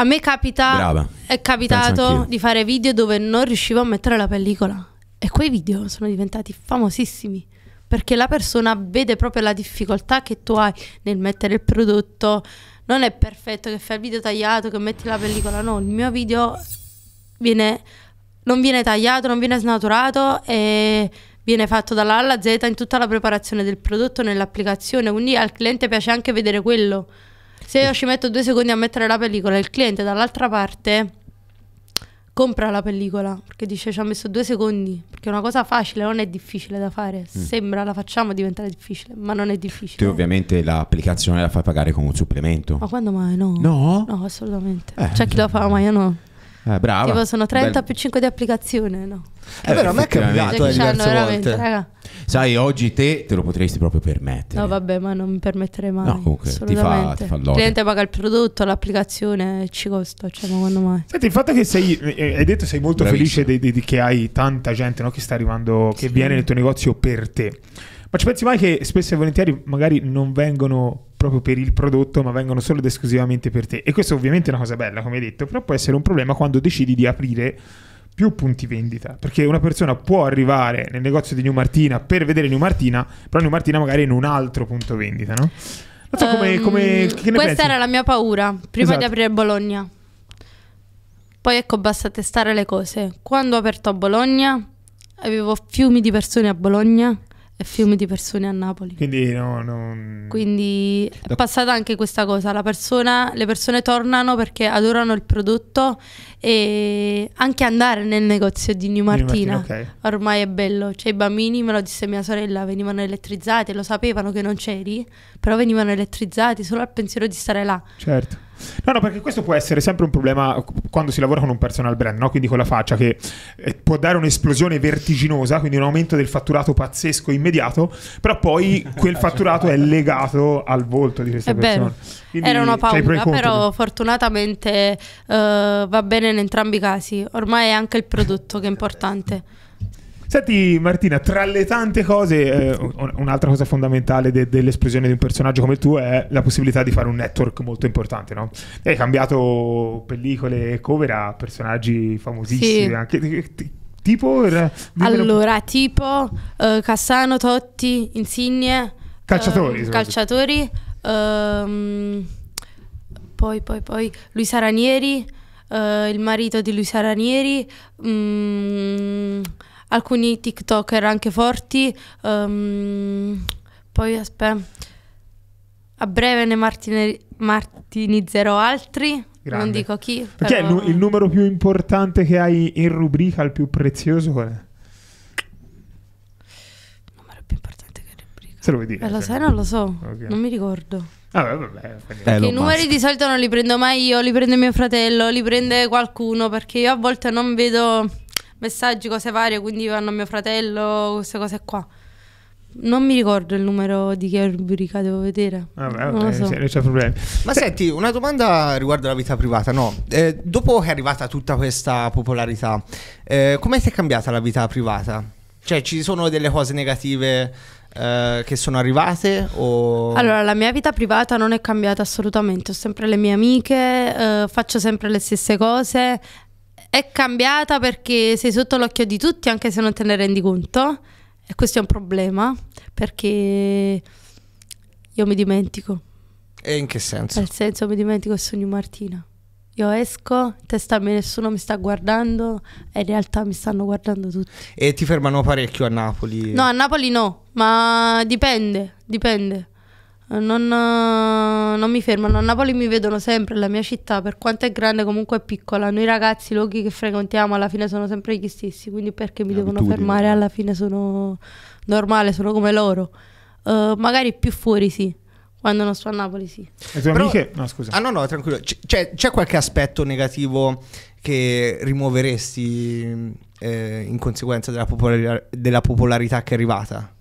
a me capita, Brava. è capitato di fare video dove non riuscivo a mettere la pellicola e quei video sono diventati famosissimi perché la persona vede proprio la difficoltà che tu hai nel mettere il prodotto. Non è perfetto che fai il video tagliato, che metti la pellicola, no, il mio video viene, non viene tagliato, non viene snaturato e viene fatto dalla A alla Z in tutta la preparazione del prodotto nell'applicazione, quindi al cliente piace anche vedere quello. Se io ci metto due secondi a mettere la pellicola, il cliente dall'altra parte compra la pellicola perché dice ci ha messo due secondi perché è una cosa facile non è difficile da fare mm. sembra la facciamo diventare difficile ma non è difficile tu ovviamente l'applicazione la fai pagare con un supplemento ma quando mai no no, no assolutamente eh, c'è chi lo fa ma io no eh, brava. Tipo sono 30 Bel... più 5 di applicazione, no? Eh, vero, a me è capitato cioè, diverse volte. Raga. Sai, oggi te te lo potresti proprio permettere. No, vabbè, ma non mi permetterei mai. No, comunque, ti fa, ti fa Il cliente paga il prodotto, l'applicazione ci costa, cioè, ma quando mai? Senti, il fatto che sei, eh, hai detto sei molto Bravissimo. felice di, di, che hai tanta gente no, che sta arrivando, che sì. viene nel tuo negozio per te. Ma ci pensi mai che spesso e volentieri magari non vengono proprio per il prodotto, ma vengono solo ed esclusivamente per te. E questo ovviamente è una cosa bella, come hai detto, però può essere un problema quando decidi di aprire più punti vendita, perché una persona può arrivare nel negozio di New Martina per vedere New Martina, però New Martina magari è in un altro punto vendita, no? Non so come, um, come questa pensi? era la mia paura prima esatto. di aprire Bologna. Poi ecco, basta testare le cose. Quando ho aperto a Bologna, avevo fiumi di persone a Bologna fiumi di persone a Napoli. Quindi, no, non... Quindi è passata anche questa cosa, la persona, le persone tornano perché adorano il prodotto e anche andare nel negozio di New Martina, New Martina okay. ormai è bello, cioè i bambini, me lo disse mia sorella, venivano elettrizzati, lo sapevano che non c'eri, però venivano elettrizzati solo al pensiero di stare là. Certo. No, no, perché questo può essere sempre un problema quando si lavora con un personal brand, no? quindi con la faccia che eh, può dare un'esplosione vertiginosa, quindi un aumento del fatturato pazzesco immediato, però poi quel fatturato è legato al volto di questa persona. Quindi Era una paura, però fortunatamente uh, va bene in entrambi i casi, ormai è anche il prodotto che è importante. Senti Martina, tra le tante cose, eh, un'altra cosa fondamentale de- dell'esplosione di un personaggio come tu è la possibilità di fare un network molto importante, no? Hai cambiato pellicole e cover a personaggi famosissimi, sì. anche... Eh, tipo? Eh, allora, un... tipo uh, Cassano, Totti, Insigne. Calciatori. Uh, calciatori. Uh, poi, poi, poi Luisa Ranieri, il marito di Luisa Ranieri. Um, mm, alcuni TikToker anche forti. Um, poi aspetta. A breve ne martinizzerò altri. Grande. Non dico chi. Perché però... il, nu- il numero più importante che hai in rubrica, il più prezioso qual è? Se lo vuoi dire. Eh, lo sai, non lo so. Okay. Non mi ricordo. Ah, beh, beh, eh, I numeri di solito non li prendo mai io, li prende mio fratello, li prende qualcuno, perché io a volte non vedo messaggi, cose varie, quindi vanno a mio fratello, queste cose qua. Non mi ricordo il numero di che rubrica devo vedere. Vabbè, vabbè, non so. se, non c'è problemi. Ma senti, una domanda riguardo la vita privata, no? Eh, dopo che è arrivata tutta questa popolarità, eh, come ti è cambiata la vita privata? Cioè, ci sono delle cose negative eh, che sono arrivate? O... Allora, la mia vita privata non è cambiata assolutamente. Ho sempre le mie amiche, eh, faccio sempre le stesse cose è cambiata perché sei sotto l'occhio di tutti anche se non te ne rendi conto e questo è un problema perché io mi dimentico. E in che senso? Nel senso mi dimentico che sogno Martina. Io esco, testa a me nessuno mi sta guardando e in realtà mi stanno guardando tutti. E ti fermano parecchio a Napoli? No, a Napoli no, ma dipende, dipende non, eh, non, mi fermano. A Napoli mi vedono sempre, la mia città, per quanto è grande, comunque è piccola. Noi ragazzi, i luoghi che frequentiamo alla fine sono sempre gli stessi, quindi perché mi devono fermare? Alla fine sono normale, sono come loro. Uh, magari più fuori, sì. Quando non sto a Napoli, sì. Le tue amiche? No, scusa. Ah, no, no, tranquillo. c'è, c'è qualche aspetto negativo che rimuoveresti eh, in conseguenza della, popolari- della popolarità che è arrivata?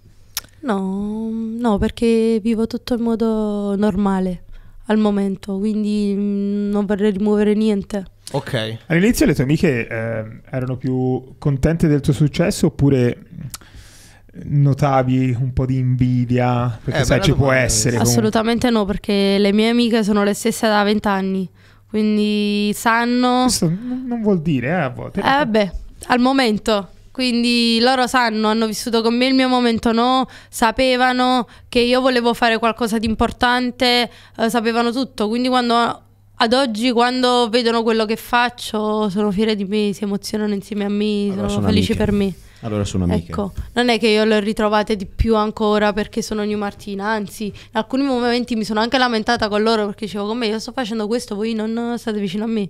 No, no, perché vivo tutto in modo normale al momento, quindi mm, non vorrei rimuovere niente. Ok. All'inizio le tue amiche eh, erano più contente del tuo successo oppure mm, notavi un po' di invidia? Perché eh, sai ci può essere. Assolutamente comunque. no, perché le mie amiche sono le stesse da vent'anni, quindi sanno... Questo non vuol dire eh, a volte. Eh vabbè, al momento quindi loro sanno, hanno vissuto con me il mio momento no, sapevano che io volevo fare qualcosa di importante, eh, sapevano tutto. Quindi quando ad oggi quando vedono quello che faccio sono fiere di me, si emozionano insieme a me, allora sono, sono felici amiche. per me. Allora sono amiche. Ecco, non è che io le ho ritrovate di più ancora perché sono New Martina, anzi in alcuni momenti mi sono anche lamentata con loro perché dicevo come io sto facendo questo, voi non state vicino a me.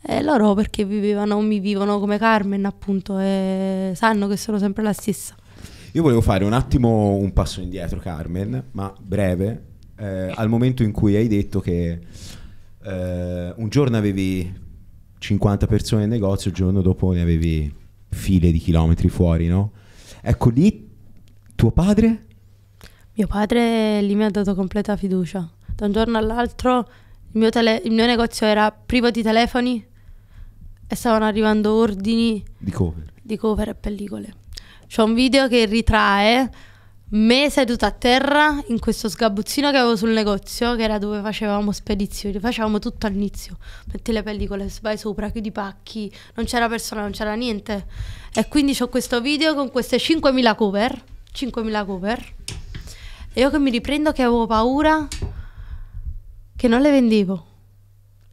E eh, loro perché vivevano, mi vivono come Carmen appunto e sanno che sono sempre la stessa. Io volevo fare un attimo un passo indietro Carmen, ma breve, eh, al momento in cui hai detto che eh, un giorno avevi 50 persone in negozio, il giorno dopo ne avevi file di chilometri fuori, no? Ecco lì tuo padre? Mio padre lì mi ha dato completa fiducia. Da un giorno all'altro il mio, tele- il mio negozio era privo di telefoni e stavano arrivando ordini di cover, di cover e pellicole. C'è un video che ritrae me seduta a terra in questo sgabuzzino che avevo sul negozio, che era dove facevamo spedizioni, facevamo tutto all'inizio, metti le pellicole, vai sopra, chiudi i pacchi, non c'era persona, non c'era niente. E quindi ho questo video con queste 5.000 cover, 5.000 cover, e io che mi riprendo che avevo paura che non le vendivo.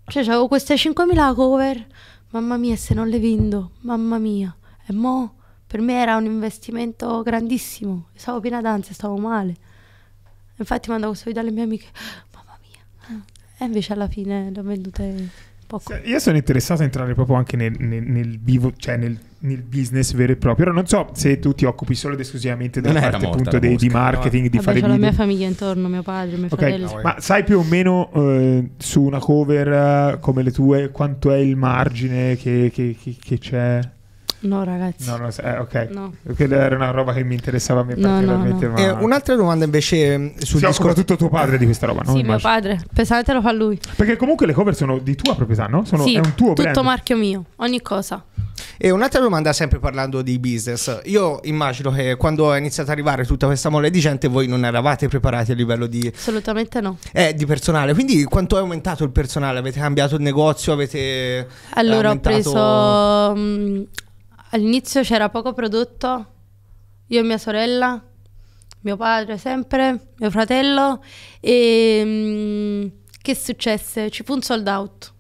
Cioè, avevo queste 5.000 cover, mamma mia, se non le vendo, mamma mia. E mo, per me era un investimento grandissimo. Stavo piena d'ansia, stavo male. Infatti mandavo questo video alle mie amiche, ah, mamma mia. E invece alla fine le ho vendute... Poco. Io sono interessato a entrare proprio anche nel, nel, nel vivo, cioè nel, nel, business vero e proprio. Però non so se tu ti occupi solo ed esclusivamente della parte morta, appunto dei, di marketing, no. di Vabbè, fare video. la mia famiglia intorno, mio padre, mio okay. fratello. No, Ma sai più o meno eh, su una cover eh, come le tue quanto è il margine che, che, che, che c'è? No, ragazzi. No, no, eh, ok. No. Quella era una roba che mi interessava a me particolarmente. No, no. Ma... Eh, un'altra domanda invece mm, sul si discorso... tutto tuo padre di questa roba, no? Sì, Immagino. mio padre. Pensate lo fa lui. Perché comunque le cover sono di tua proprietà, no? Sono, sì, è un tuo tutto marchio mio, ogni cosa. E un'altra domanda, sempre parlando di business. Io immagino che quando è iniziata ad arrivare tutta questa mole di gente, voi non eravate preparati a livello di. Assolutamente no. Eh, di personale. Quindi quanto è aumentato il personale? Avete cambiato il negozio? Avete. Eh, allora, aumentato... ho preso. Mm, all'inizio c'era poco prodotto, io e mia sorella, mio padre sempre, mio fratello e ehm, mh, che successe? Ci fu un sold out.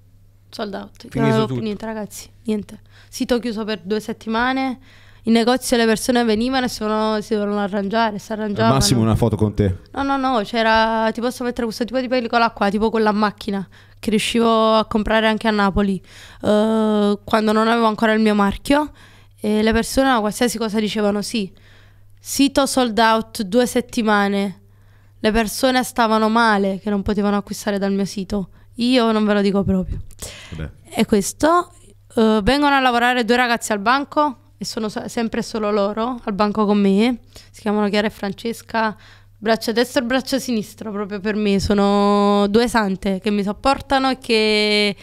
Sold out. Finito ah, tutto. Niente ragazzi, niente. Sito chiuso per due settimane. In negozio le persone venivano e sono, si dovevano arrangiare, si arrangiavano. Al massimo una foto con te. No, no, no, c'era, ti posso mettere questo tipo di pellicola qua, tipo quella a macchina che riuscivo a comprare anche a Napoli, uh, quando non avevo ancora il mio marchio. E le persone a qualsiasi cosa dicevano sì. Sito sold out due settimane. Le persone stavano male che non potevano acquistare dal mio sito. Io non ve lo dico proprio. Vabbè. E questo. Uh, vengono a lavorare due ragazzi al banco e sono sempre solo loro al banco con me. Si chiamano Chiara e Francesca. Braccio destro e braccio sinistro proprio per me. Sono due sante che mi sopportano e che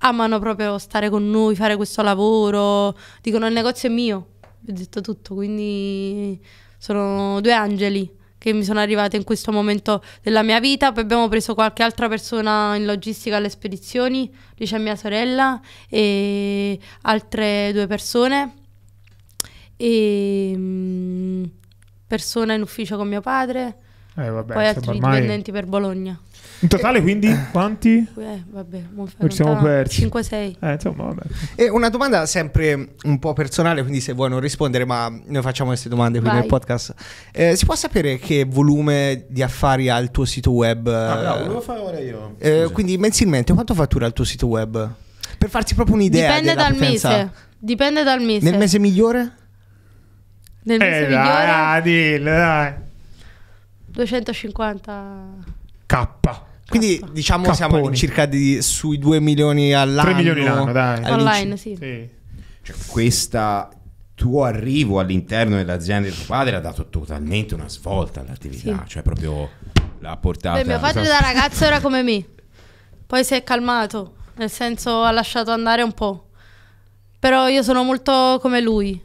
amano proprio stare con noi, fare questo lavoro, dicono il negozio è mio, vi ho detto tutto, quindi sono due angeli che mi sono arrivate in questo momento della mia vita, poi abbiamo preso qualche altra persona in logistica alle spedizioni, lì c'è mia sorella e altre due persone e mm, persona in ufficio con mio padre, eh, vabbè, poi altri ormai... dipendenti per Bologna. In totale, quindi quanti? Eh, vabbè, ci siamo persi. 5-6. Eh, insomma, vabbè. E una domanda sempre un po' personale, quindi se vuoi non rispondere, ma noi facciamo queste domande qui Vai. nel podcast. Eh, si può sapere che volume di affari ha il tuo sito web? Ah, no, volevo fare ora io. Eh, quindi mensilmente quanto fattura il tuo sito web? Per farsi proprio un'idea. Dipende dal potenza. mese. Dipende dal mese. Nel mese migliore? Nel mese eh, migliore? Dai, dai, dai. 250 quindi diciamo Capponi. siamo circa di, sui 2 milioni all'anno. 3 milioni all'anno, dai. Online, sì. sì. Cioè, questa tuo arrivo all'interno dell'azienda del tuo padre ha dato totalmente una svolta all'attività, sì. cioè proprio l'ha portata... Beh, mio padre da ragazzo era come me, poi si è calmato, nel senso ha lasciato andare un po', però io sono molto come lui,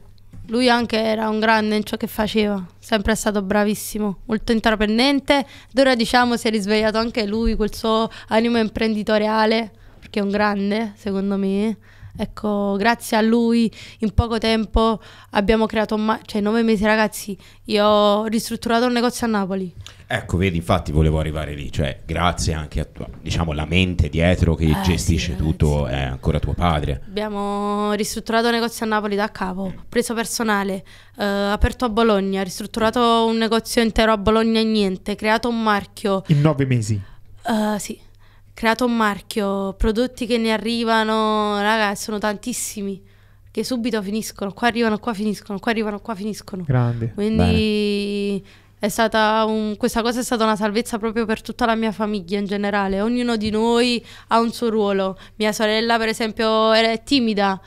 lui anche era un grande in ciò che faceva, sempre è stato bravissimo, molto intraprendente D'ora ora diciamo si è risvegliato anche lui, quel suo animo imprenditoriale, perché è un grande secondo me. Ecco, grazie a lui in poco tempo abbiamo creato, ma- cioè nove mesi ragazzi, io ho ristrutturato un negozio a Napoli. Ecco, vedi, infatti volevo arrivare lì, cioè grazie anche a tua, diciamo, la mente dietro che eh, gestisce sì, tutto, è eh, ancora tuo padre. Abbiamo ristrutturato un negozio a Napoli da capo, preso personale, eh, aperto a Bologna, ristrutturato un negozio intero a Bologna e niente, creato un marchio. In nove mesi? Uh, sì creato un marchio, prodotti che ne arrivano, raga, sono tantissimi. Che subito finiscono, qua arrivano, qua finiscono, qua arrivano, qua finiscono. Grandi. Quindi un, questa cosa è stata una salvezza proprio per tutta la mia famiglia in generale. Ognuno di noi ha un suo ruolo. Mia sorella, per esempio, era timida.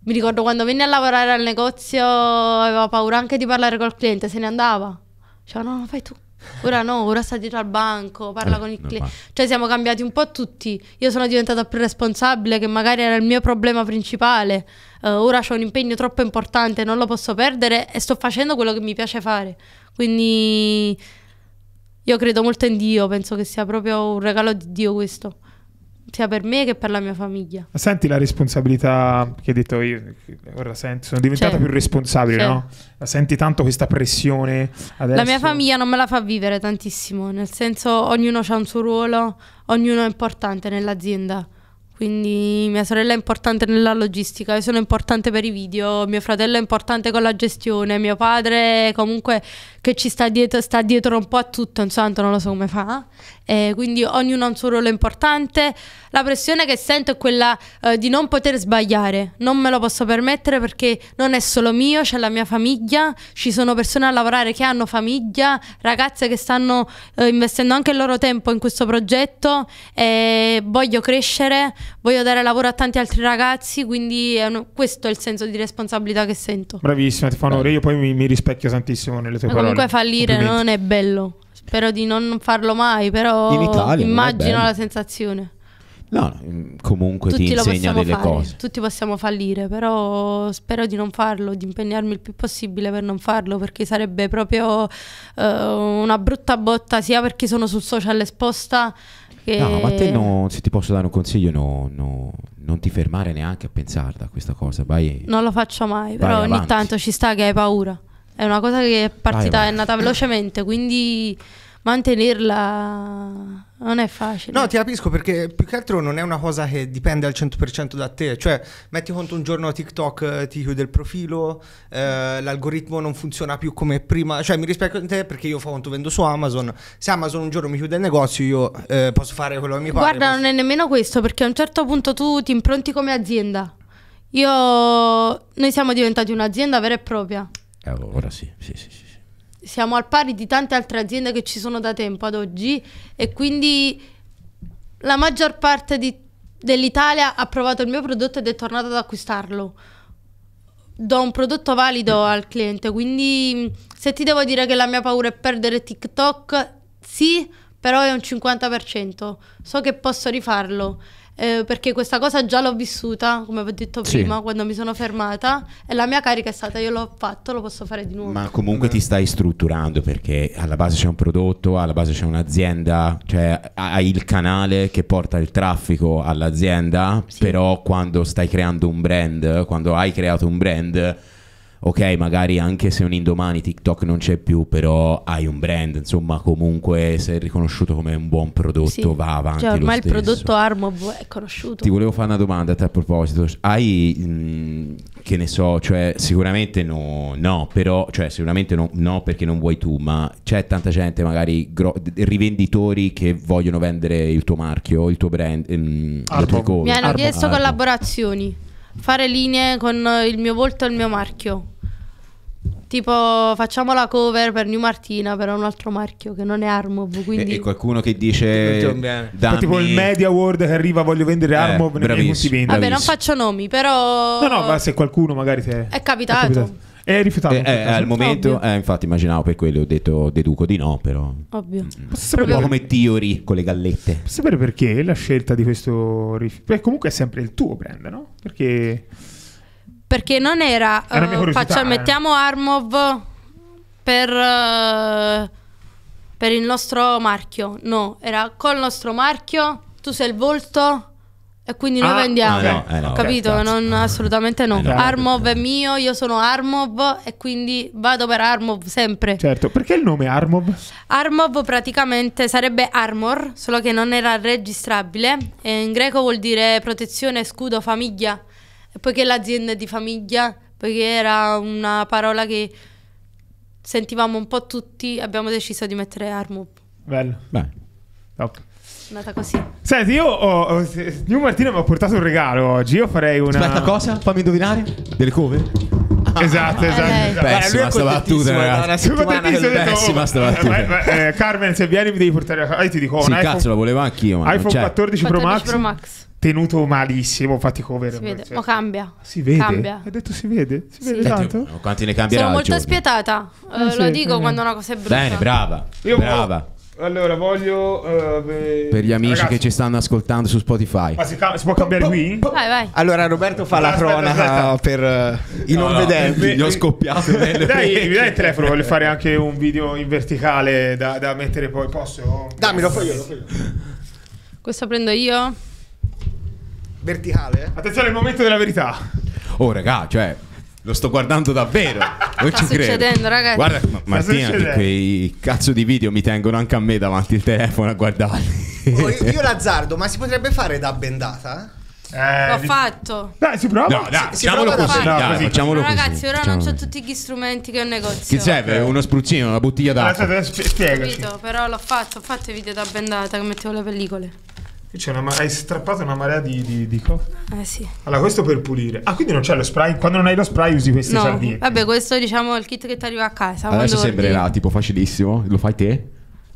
Mi ricordo quando venne a lavorare al negozio aveva paura anche di parlare col cliente, se ne andava. Diceva no, no, fai tu. Ora no, ora sta dietro al banco, parla eh, con il cliente. Cioè siamo cambiati un po' tutti. Io sono diventata più responsabile, che magari era il mio problema principale. Uh, ora ho un impegno troppo importante, non lo posso perdere e sto facendo quello che mi piace fare. Quindi io credo molto in Dio, penso che sia proprio un regalo di Dio questo sia per me che per la mia famiglia. Senti la responsabilità che hai detto io, ora senti, sono diventata cioè, più responsabile, c'è. Cioè. no? La senti tanto questa pressione adesso? La mia famiglia non me la fa vivere tantissimo, nel senso ognuno ha un suo ruolo, ognuno è importante nell'azienda. Quindi mia sorella è importante nella logistica, io sono importante per i video, mio fratello è importante con la gestione, mio padre comunque che ci sta dietro, sta dietro un po' a tutto, insomma non lo so come fa eh, quindi ognuno ha un suo ruolo importante. La pressione che sento è quella eh, di non poter sbagliare, non me lo posso permettere perché non è solo mio, c'è la mia famiglia, ci sono persone a lavorare che hanno famiglia, ragazze che stanno eh, investendo anche il loro tempo in questo progetto voglio crescere, voglio dare lavoro a tanti altri ragazzi, quindi un, questo è il senso di responsabilità che sento. Bravissima, ti fa onore, io poi mi, mi rispecchio tantissimo nelle tue Ma parole. Comunque fallire non è bello. Spero di non farlo mai, però In Italia, immagino la sensazione. No, comunque Tutti ti insegna delle fare. cose. Tutti possiamo fallire, però spero di non farlo, di impegnarmi il più possibile per non farlo, perché sarebbe proprio uh, una brutta botta sia perché sono sul social esposta che... No, ma te no, se ti posso dare un consiglio, no, no, non ti fermare neanche a pensare a questa cosa. Vai, non lo faccio mai, però avanti. ogni tanto ci sta che hai paura. È una cosa che è partita, vai, vai. è nata velocemente, quindi mantenerla non è facile. No, ti capisco perché più che altro non è una cosa che dipende al 100% da te, cioè metti conto un giorno TikTok eh, ti chiude il profilo, eh, l'algoritmo non funziona più come prima, cioè mi rispecchio di te perché io fa conto vendo su Amazon, se Amazon un giorno mi chiude il negozio io eh, posso fare quello che mi pare. Guarda, posso... non è nemmeno questo perché a un certo punto tu ti impronti come azienda. Io noi siamo diventati un'azienda vera e propria. Eh, ora sì, sì, sì, sì. Siamo al pari di tante altre aziende che ci sono da tempo ad oggi e quindi la maggior parte di, dell'Italia ha provato il mio prodotto ed è tornata ad acquistarlo. Do un prodotto valido mm. al cliente, quindi se ti devo dire che la mia paura è perdere TikTok, sì, però è un 50%. So che posso rifarlo eh, perché questa cosa già l'ho vissuta, come vi ho detto prima, sì. quando mi sono fermata e la mia carica è stata io l'ho fatto, lo posso fare di nuovo. Ma comunque ti stai strutturando perché alla base c'è un prodotto, alla base c'è un'azienda, cioè hai il canale che porta il traffico all'azienda, sì. però quando stai creando un brand, quando hai creato un brand ok, magari anche se un indomani TikTok non c'è più, però hai un brand, insomma, comunque sei riconosciuto come un buon prodotto, sì. va avanti. Cioè, ormai il prodotto Armob è conosciuto. Ti volevo fare una domanda a te a proposito. Hai, mh, mm, che ne so, cioè, sicuramente no, no però, cioè, sicuramente no, no, perché non vuoi tu, ma c'è tanta gente, magari gro- rivenditori che vogliono vendere il tuo marchio, il tuo brand, mh, mm, la tua cosa. Mi hanno Armob. chiesto Armob. collaborazioni. Fare linee con il mio volto e il mio marchio Tipo facciamo la cover per New Martina però un altro marchio che non è Armov eh, quindi... e, e qualcuno che dice dammi... tipo il Media world che arriva voglio vendere eh, Armov eh, bravissimo, Vabbè non faccio nomi però No no ma se qualcuno magari te... è capitato, è capitato. È rifiutato. Eh, eh, al momento, eh, infatti, immaginavo per quello ho detto deduco di no, però. Ovvio. Un mm. po' come Tiori con le gallette. Posso sapere perché la scelta di questo rifiuto? Beh, comunque è sempre il tuo brand, no? Perché. Perché non era... era uh, faccia, eh. Mettiamo Armov per, uh, per il nostro marchio. No, era col nostro marchio, tu sei il volto e quindi noi ah, vendiamo. Eh no, eh, no, capito? Okay, non, assolutamente no. Eh, no. Armov è mio, io sono Armov e quindi vado per Armov sempre. Certo, perché il nome Armov? Armov praticamente sarebbe armor, solo che non era registrabile. in greco vuol dire protezione, scudo, famiglia. Poiché l'azienda di famiglia, perché era una parola che sentivamo un po' tutti, abbiamo deciso di mettere Armub. Bello. Beh. Top. È nata così. Senti, io ho, ho New Martino mi ha portato un regalo oggi. Io farei una. Aspetta, cosa? Fammi indovinare. Delle cover? Esatto, esatto. Eh, Pessima sta battuta, ragazzi. Pessima sta battuta. Eh, eh, Carmen, se vieni mi devi portare a casa. Io ti dico, sì, cazzo, la volevo anch'io, ma iPhone 14 Pro Max. Pro Max tenuto malissimo, fatti cover. Si vede, ma cioè, cambia. Si vede? Cambia. Hai detto si vede? Si sì. vede tanto? Quanti ne cambierà Sono molto spietata, eh, eh, lo sì, dico eh. quando una cosa è brutta. Bene, brava, Io brava. Allora, voglio. eh, ve- per gli amici Ragazzi, che ci stanno ascoltando su Spotify. Ma si, ca- si può cambiare qui? Vai, vai. Allora Roberto fa la Aspetta, cronaca per eh, i non vedenti. Gli ho scoppiato nelle Dai, mi dai il telefono, voglio fare anche un video in verticale da, da mettere poi. Posso? Dammi, lo fai io, io. Questo prendo io. Verticale, eh? Attenzione, è il momento della verità. Oh, raga, cioè, lo sto guardando davvero. Non ci credo. ragazzi. Guarda, ma, Martina, succedendo? quei cazzo di video mi tengono anche a me davanti il telefono a guardarli. Oh, io, l'azzardo, ma si potrebbe fare da bendata? Eh, eh, L'ho fatto. Dai, si prova. No, dai, si, facciamolo si prova così. No, dai, così. Facciamolo no, ragazzi, ora facciamolo non ho così. tutti gli strumenti che ho in negozio. Che serve? Uno spruzzino, una bottiglia d'acqua. Aspetta, spiegaci. Capito, però l'ho fatto, ho fatto i video da bendata che mettevo le pellicole. Ma- hai strappato una marea di, di, di co- Eh sì. Allora, questo per pulire. Ah, quindi non c'è lo spray? Quando non hai lo spray usi questi No, sardine. vabbè, questo diciamo è il kit che ti arriva a casa. Adesso sembrerà tipo facilissimo, lo fai te?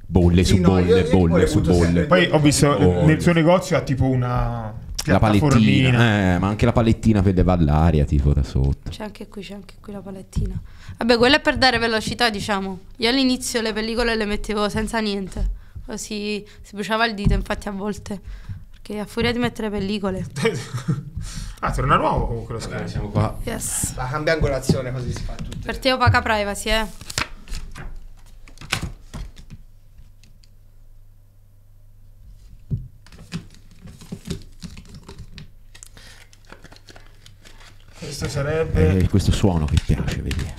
Bolle Sì, su no, bolle, io tipo bolle su bolle. Poi ho visto Oh. nel suo negozio ha tipo una La palettina, eh, ma anche la palettina per levare l'aria tipo da sotto. C'è anche qui, c'è anche qui la palettina. Vabbè, quella è per dare velocità, diciamo. Io all'inizio le pellicole le mettevo senza niente si, si bruciava il dito, infatti a volte, perché a furia di mettere pellicole. ah, torna nuovo comunque lo schermo. siamo qua. Yes. La cambia angolazione così si fa tutto. Per te opaca privacy, eh. Questo sarebbe... Eh, questo suono che piace, vedi.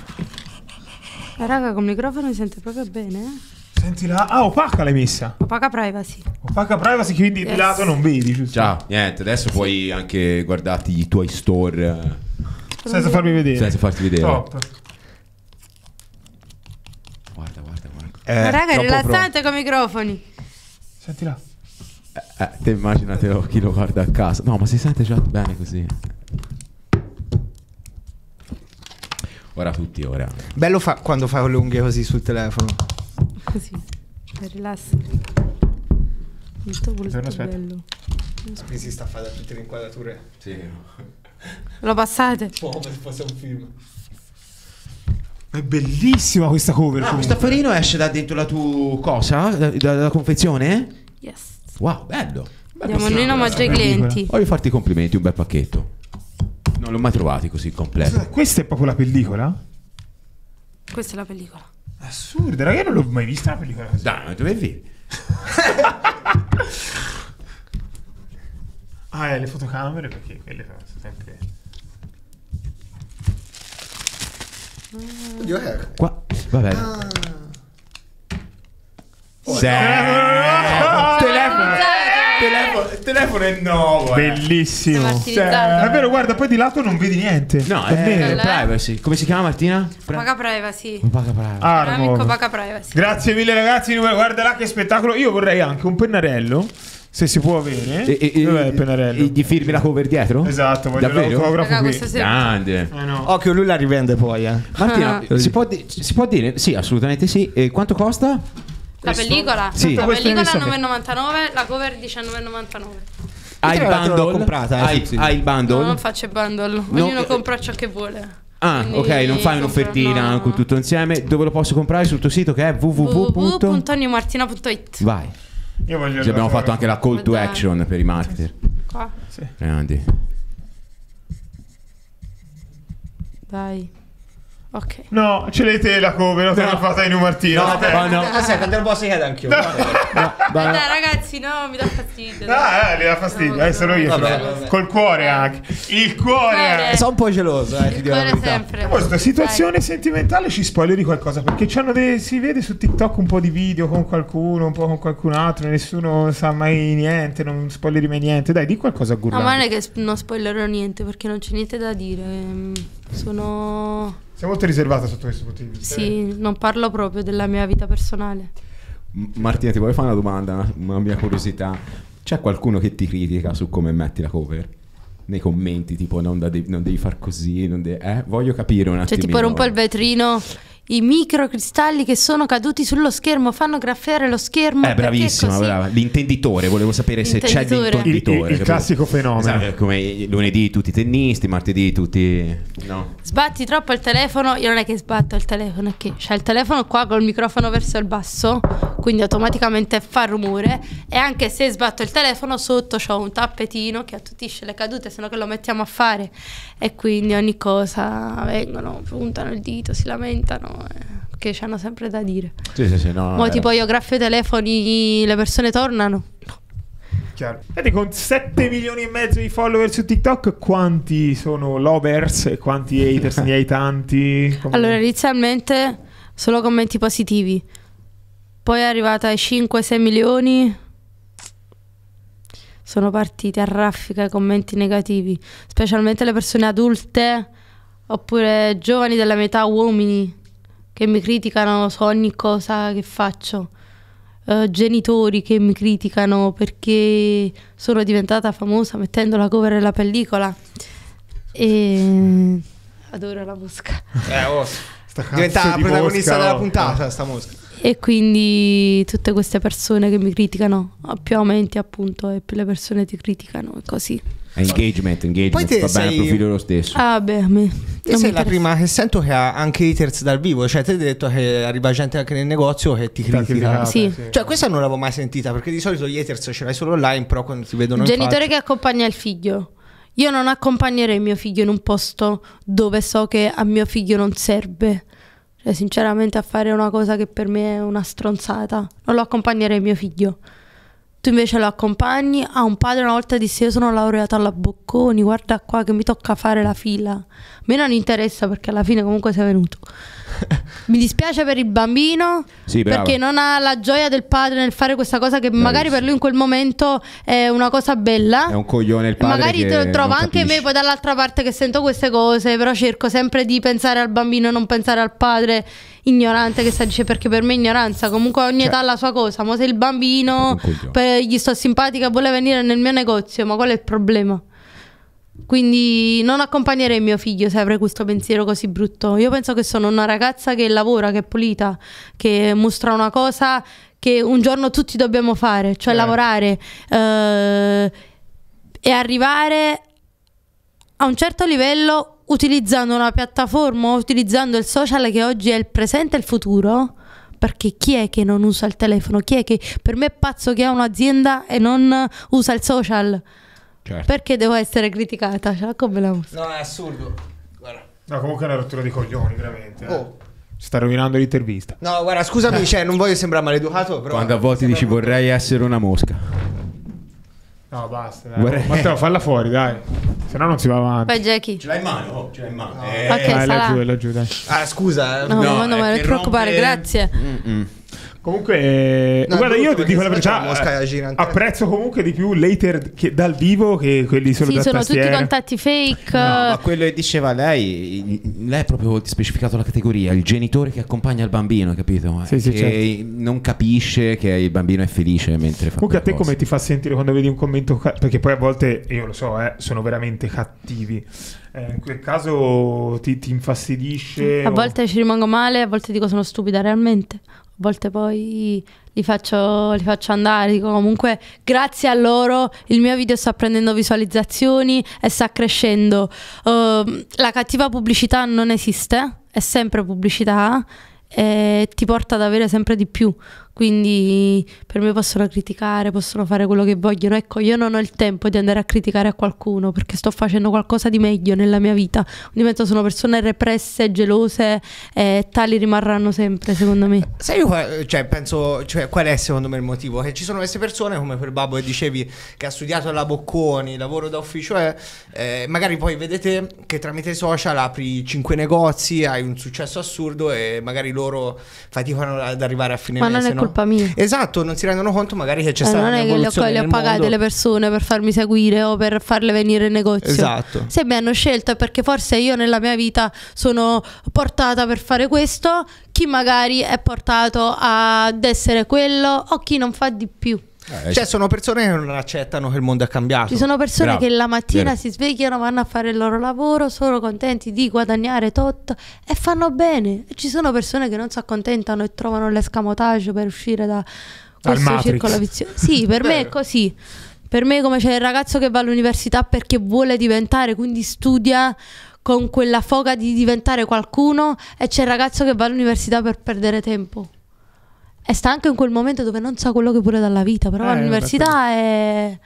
Eh, raga, col microfono si sente proprio bene, eh? Senti la... Ah, opaca l'hai messa. Opaca privacy. Opaca privacy, quindi yes. di lato non vedi, giusto? Ciao, niente, adesso puoi anche guardarti i tuoi store. Eh, Senza farmi vedere. Senza farti vedere. Top. Guarda, guarda, guarda. Eh, Raga, è rilassante con i microfoni. Senti là. Eh, eh, te immaginatelo chi lo guarda a casa. No, ma si sente già bene così. Ora tutti, ora. Bello fa quando fai le unghie così sul telefono così per rilassare molto molto Buongiorno, bello mi si sta a fare tutte le inquadrature sì. lo passate un po' come se fosse un film è bellissima questa cover ah, questo affarino esce da dentro la tua cosa da, da, dalla confezione yes wow bello Andiamo noi in omaggio ai clienti. Voglio farti i complimenti, un bel pacchetto. Non l'ho mai trovato così completo. Questa è proprio la pellicola? Questa è la pellicola. Assurdo, raga, non l'ho mai vista una pellicola così. Dai, ma dove vedi? ah, le fotocamere perché quelle sono sempre... Oddio, eh. Qua, Vabbè. bene. Ah. Oh, no. Telefono! Telefono! telefono, il telefono è nuovo. Eh. Bellissimo. Cioè, è vero, guarda, poi di lato non vedi niente. No, è, eh, vero. Eh, privacy. Come si chiama Martina? Pri- Paga privacy. Paga privacy. Armor. Ah, Paga privacy. Grazie mille ragazzi, guarda là che spettacolo. Io vorrei anche un pennarello. Se si può avere, e, e, dov'è il pennarello? E, gli firmi la cover dietro? Esatto, voglio Davvero? l'autografo Raga, qui. Grande. Eh no. Occhio, lui la rivende poi. Eh. Martina, si, può di- si, può dire? Sì, assolutamente sì. E quanto costa? La pellicola? Sì. La pellicola 9,99, la cover 19,99. Hai il bundle? Comprata, eh, hai, sì. hai il bundle? No, non faccio il bundle. Ognuno no. Eh, compra ciò che vuole. Ah, Quindi ok, non fai un'offertina no. con tutto insieme. Dove lo posso comprare? Sul tuo sito che è www.toniomartina.it. Vai. Io voglio Ci abbiamo fatto anche la call to action per i marketer. Qua? Sì. Grandi. Dai. Ok. No, ce l'hai te la cover, te l'ho fatta in un martino. No, te, eh. no, ah, no. Aspetta, te lo posso chiedere anch'io. No. No, no, ragazzi, no, mi dà fastidio. No, ah, eh, mi dà fastidio, no, adesso eh, no. io. Vabbè, vabbè. Col cuore anche. Il cuore. Sono un po' geloso, eh, ti dico la sempre. A questa situazione Dai. sentimentale ci spoileri qualcosa, perché c'hanno dei, si vede su TikTok un po' di video con qualcuno, un po' con qualcun altro, nessuno sa mai niente, non spoileri mai niente. Dai, di qualcosa a Gurlano. ma non è che non spoilerò niente, perché non c'è niente da dire. Sono sei molto riservata sotto questo punto di vista. Sì, eh? non parlo proprio della mia vita personale. Martina, ti voglio fare una domanda, una mia curiosità. C'è qualcuno che ti critica su come metti la cover? Nei commenti, tipo, non, devi, non devi far così, non devi, eh? Voglio capire un attimo. Cioè, tipo, rompo il vetrino i microcristalli che sono caduti sullo schermo fanno graffiare lo schermo. Eh, bravissima, brava. L'intenditore, volevo sapere se c'è l'intenditore. Il, il, il classico fenomeno. Esatto, come lunedì tutti i tennisti, martedì tutti... No. Sbatti troppo il telefono, io non è che sbatto il telefono, è che c'è il telefono qua col microfono verso il basso, quindi automaticamente fa rumore e anche se sbatto il telefono sotto c'è un tappetino che attutisce le cadute, se no che lo mettiamo a fare e quindi ogni cosa vengono, puntano il dito, si lamentano. Eh, che ci hanno sempre da dire. Sì, sì, sì, no, Mo, eh. tipo io graffio i telefoni, le persone tornano. Chiaro. Vedete, con 7 milioni e mezzo di follower su TikTok, quanti sono lovers e quanti haters ne hai tanti? Come... Allora, inizialmente solo commenti positivi. Poi è arrivata ai 5-6 milioni. Sono partiti a raffica i commenti negativi, specialmente le persone adulte oppure giovani della metà uomini che mi criticano su ogni cosa che faccio, uh, genitori che mi criticano perché sono diventata famosa mettendo la cover e pellicola. E adoro la mosca. Eh, oh, diventa di protagonista mosca, della oh. puntata ah. sta mosca. E quindi tutte queste persone che mi criticano, più aumenti appunto e più le persone ti criticano e così. Engagement, engagement. Poi te va bene il profilo lo stesso. Ah, beh, a me. E sei la prima che sento che ha anche haters dal vivo, cioè ti hai detto che arriva gente anche nel negozio che ti critica. Sì. sì. Cioè questa non l'avevo mai sentita perché di solito gli haters ce l'hai solo online, però quando ti vedono... Il genitore faccia... che accompagna il figlio. Io non accompagnerei mio figlio in un posto dove so che a mio figlio non serve. Cioè sinceramente a fare una cosa che per me è una stronzata. Non lo accompagnerei mio figlio. Tu invece lo accompagni. A ah, un padre una volta disse: Io sono laureato alla Bocconi, guarda qua che mi tocca fare la fila. A me non interessa perché alla fine comunque sei venuto. Mi dispiace per il bambino sì, perché non ha la gioia del padre nel fare questa cosa che Bravissimo. magari per lui in quel momento è una cosa bella. È un coglione il padre. Magari te trovo anche capisci. me poi dall'altra parte che sento queste cose, però cerco sempre di pensare al bambino, e non pensare al padre ignorante che sta dicendo perché per me è ignoranza, comunque ogni cioè, età ha la sua cosa, ma se il bambino gli sto simpatica vuole venire nel mio negozio, ma qual è il problema? Quindi non accompagnerei mio figlio se avrei questo pensiero così brutto. Io penso che sono una ragazza che lavora, che è pulita, che mostra una cosa che un giorno tutti dobbiamo fare, cioè eh. lavorare eh, e arrivare a un certo livello utilizzando una piattaforma, utilizzando il social che oggi è il presente e il futuro. Perché chi è che non usa il telefono? Chi è che per me è pazzo che ha un'azienda e non usa il social? Certo. Perché devo essere criticata? Cioè, come la musica. No, è assurdo. Guarda. No, comunque è una rottura di coglioni, veramente. Eh. Oh. Sta rovinando l'intervista. No, guarda, scusami, eh. cioè, non voglio sembrare maleducato, però... Quando a volte dici vorrei essere una mosca. No, basta. Dai. Vorrei... Matteo, falla fuori, dai. Se no non si va avanti. Vai, Jackie. Ce l'hai in mano? Oh, ce l'hai in mano. No. Ah. Eh, ok, vai, eh, laggiù, laggiù, dai. Ah, scusa. No, eh. no, no, no non ti preoccupare, rompe... grazie. Mm-mm. Comunque, eh, no, guarda, io ti dico la verità: eh, apprezzo comunque di più later che dal vivo che quelli solo sì, da sono tastiera. tutti contatti fake. No, ma quello che diceva lei, lei ha proprio specificato la categoria: il genitore che accompagna il bambino, capito? Sì, sì, che certo. non capisce che il bambino è felice mentre fa. Comunque, a te cose. come ti fa sentire quando vedi un commento? Perché poi a volte, io lo so, eh, sono veramente cattivi. Eh, in quel caso ti, ti infastidisce. A o... volte ci rimango male, a volte dico sono stupida realmente a volte poi li faccio, li faccio, andare, dico comunque grazie a loro il mio video sta prendendo visualizzazioni e sta crescendo. Uh, la cattiva pubblicità non esiste, è sempre pubblicità e ti porta ad avere sempre di più. Quindi per me possono criticare, possono fare quello che vogliono. Ecco, io non ho il tempo di andare a criticare a qualcuno perché sto facendo qualcosa di meglio nella mia vita. Ogni mezzo sono persone represse, gelose e tali rimarranno sempre, secondo me. Eh, Se io cioè, penso, cioè, qual è secondo me il motivo? Che ci sono queste persone, come per Babbo che dicevi, che ha studiato alla Bocconi, lavoro da ufficio, eh, eh, magari poi vedete che tramite social apri cinque negozi, hai un successo assurdo e magari loro faticano ad arrivare a fine Ma mese. Non è no? colpa mia. Esatto, non si rendono conto magari che c'è eh, stata non è che le ho, pagate le persone per farmi seguire o per farle venire in negozio. Esatto. Se mi hanno scelto è perché forse io nella mia vita sono portata per fare questo, chi magari è portato ad essere quello o chi non fa di più. Eh, cioè, sono persone che non accettano che il mondo è cambiato. Ci sono persone Bravo. che la mattina Vero. si svegliano, vanno a fare il loro lavoro, sono contenti di guadagnare tot e fanno bene. E ci sono persone che non si accontentano e trovano l'escamotage per uscire da questo circolo vizioso. Sì, per me è così. Per me, come c'è il ragazzo che va all'università perché vuole diventare, quindi studia con quella foga di diventare qualcuno, e c'è il ragazzo che va all'università per perdere tempo. E sta anche in quel momento dove non sa quello che vuole dalla vita, però eh, l'università è...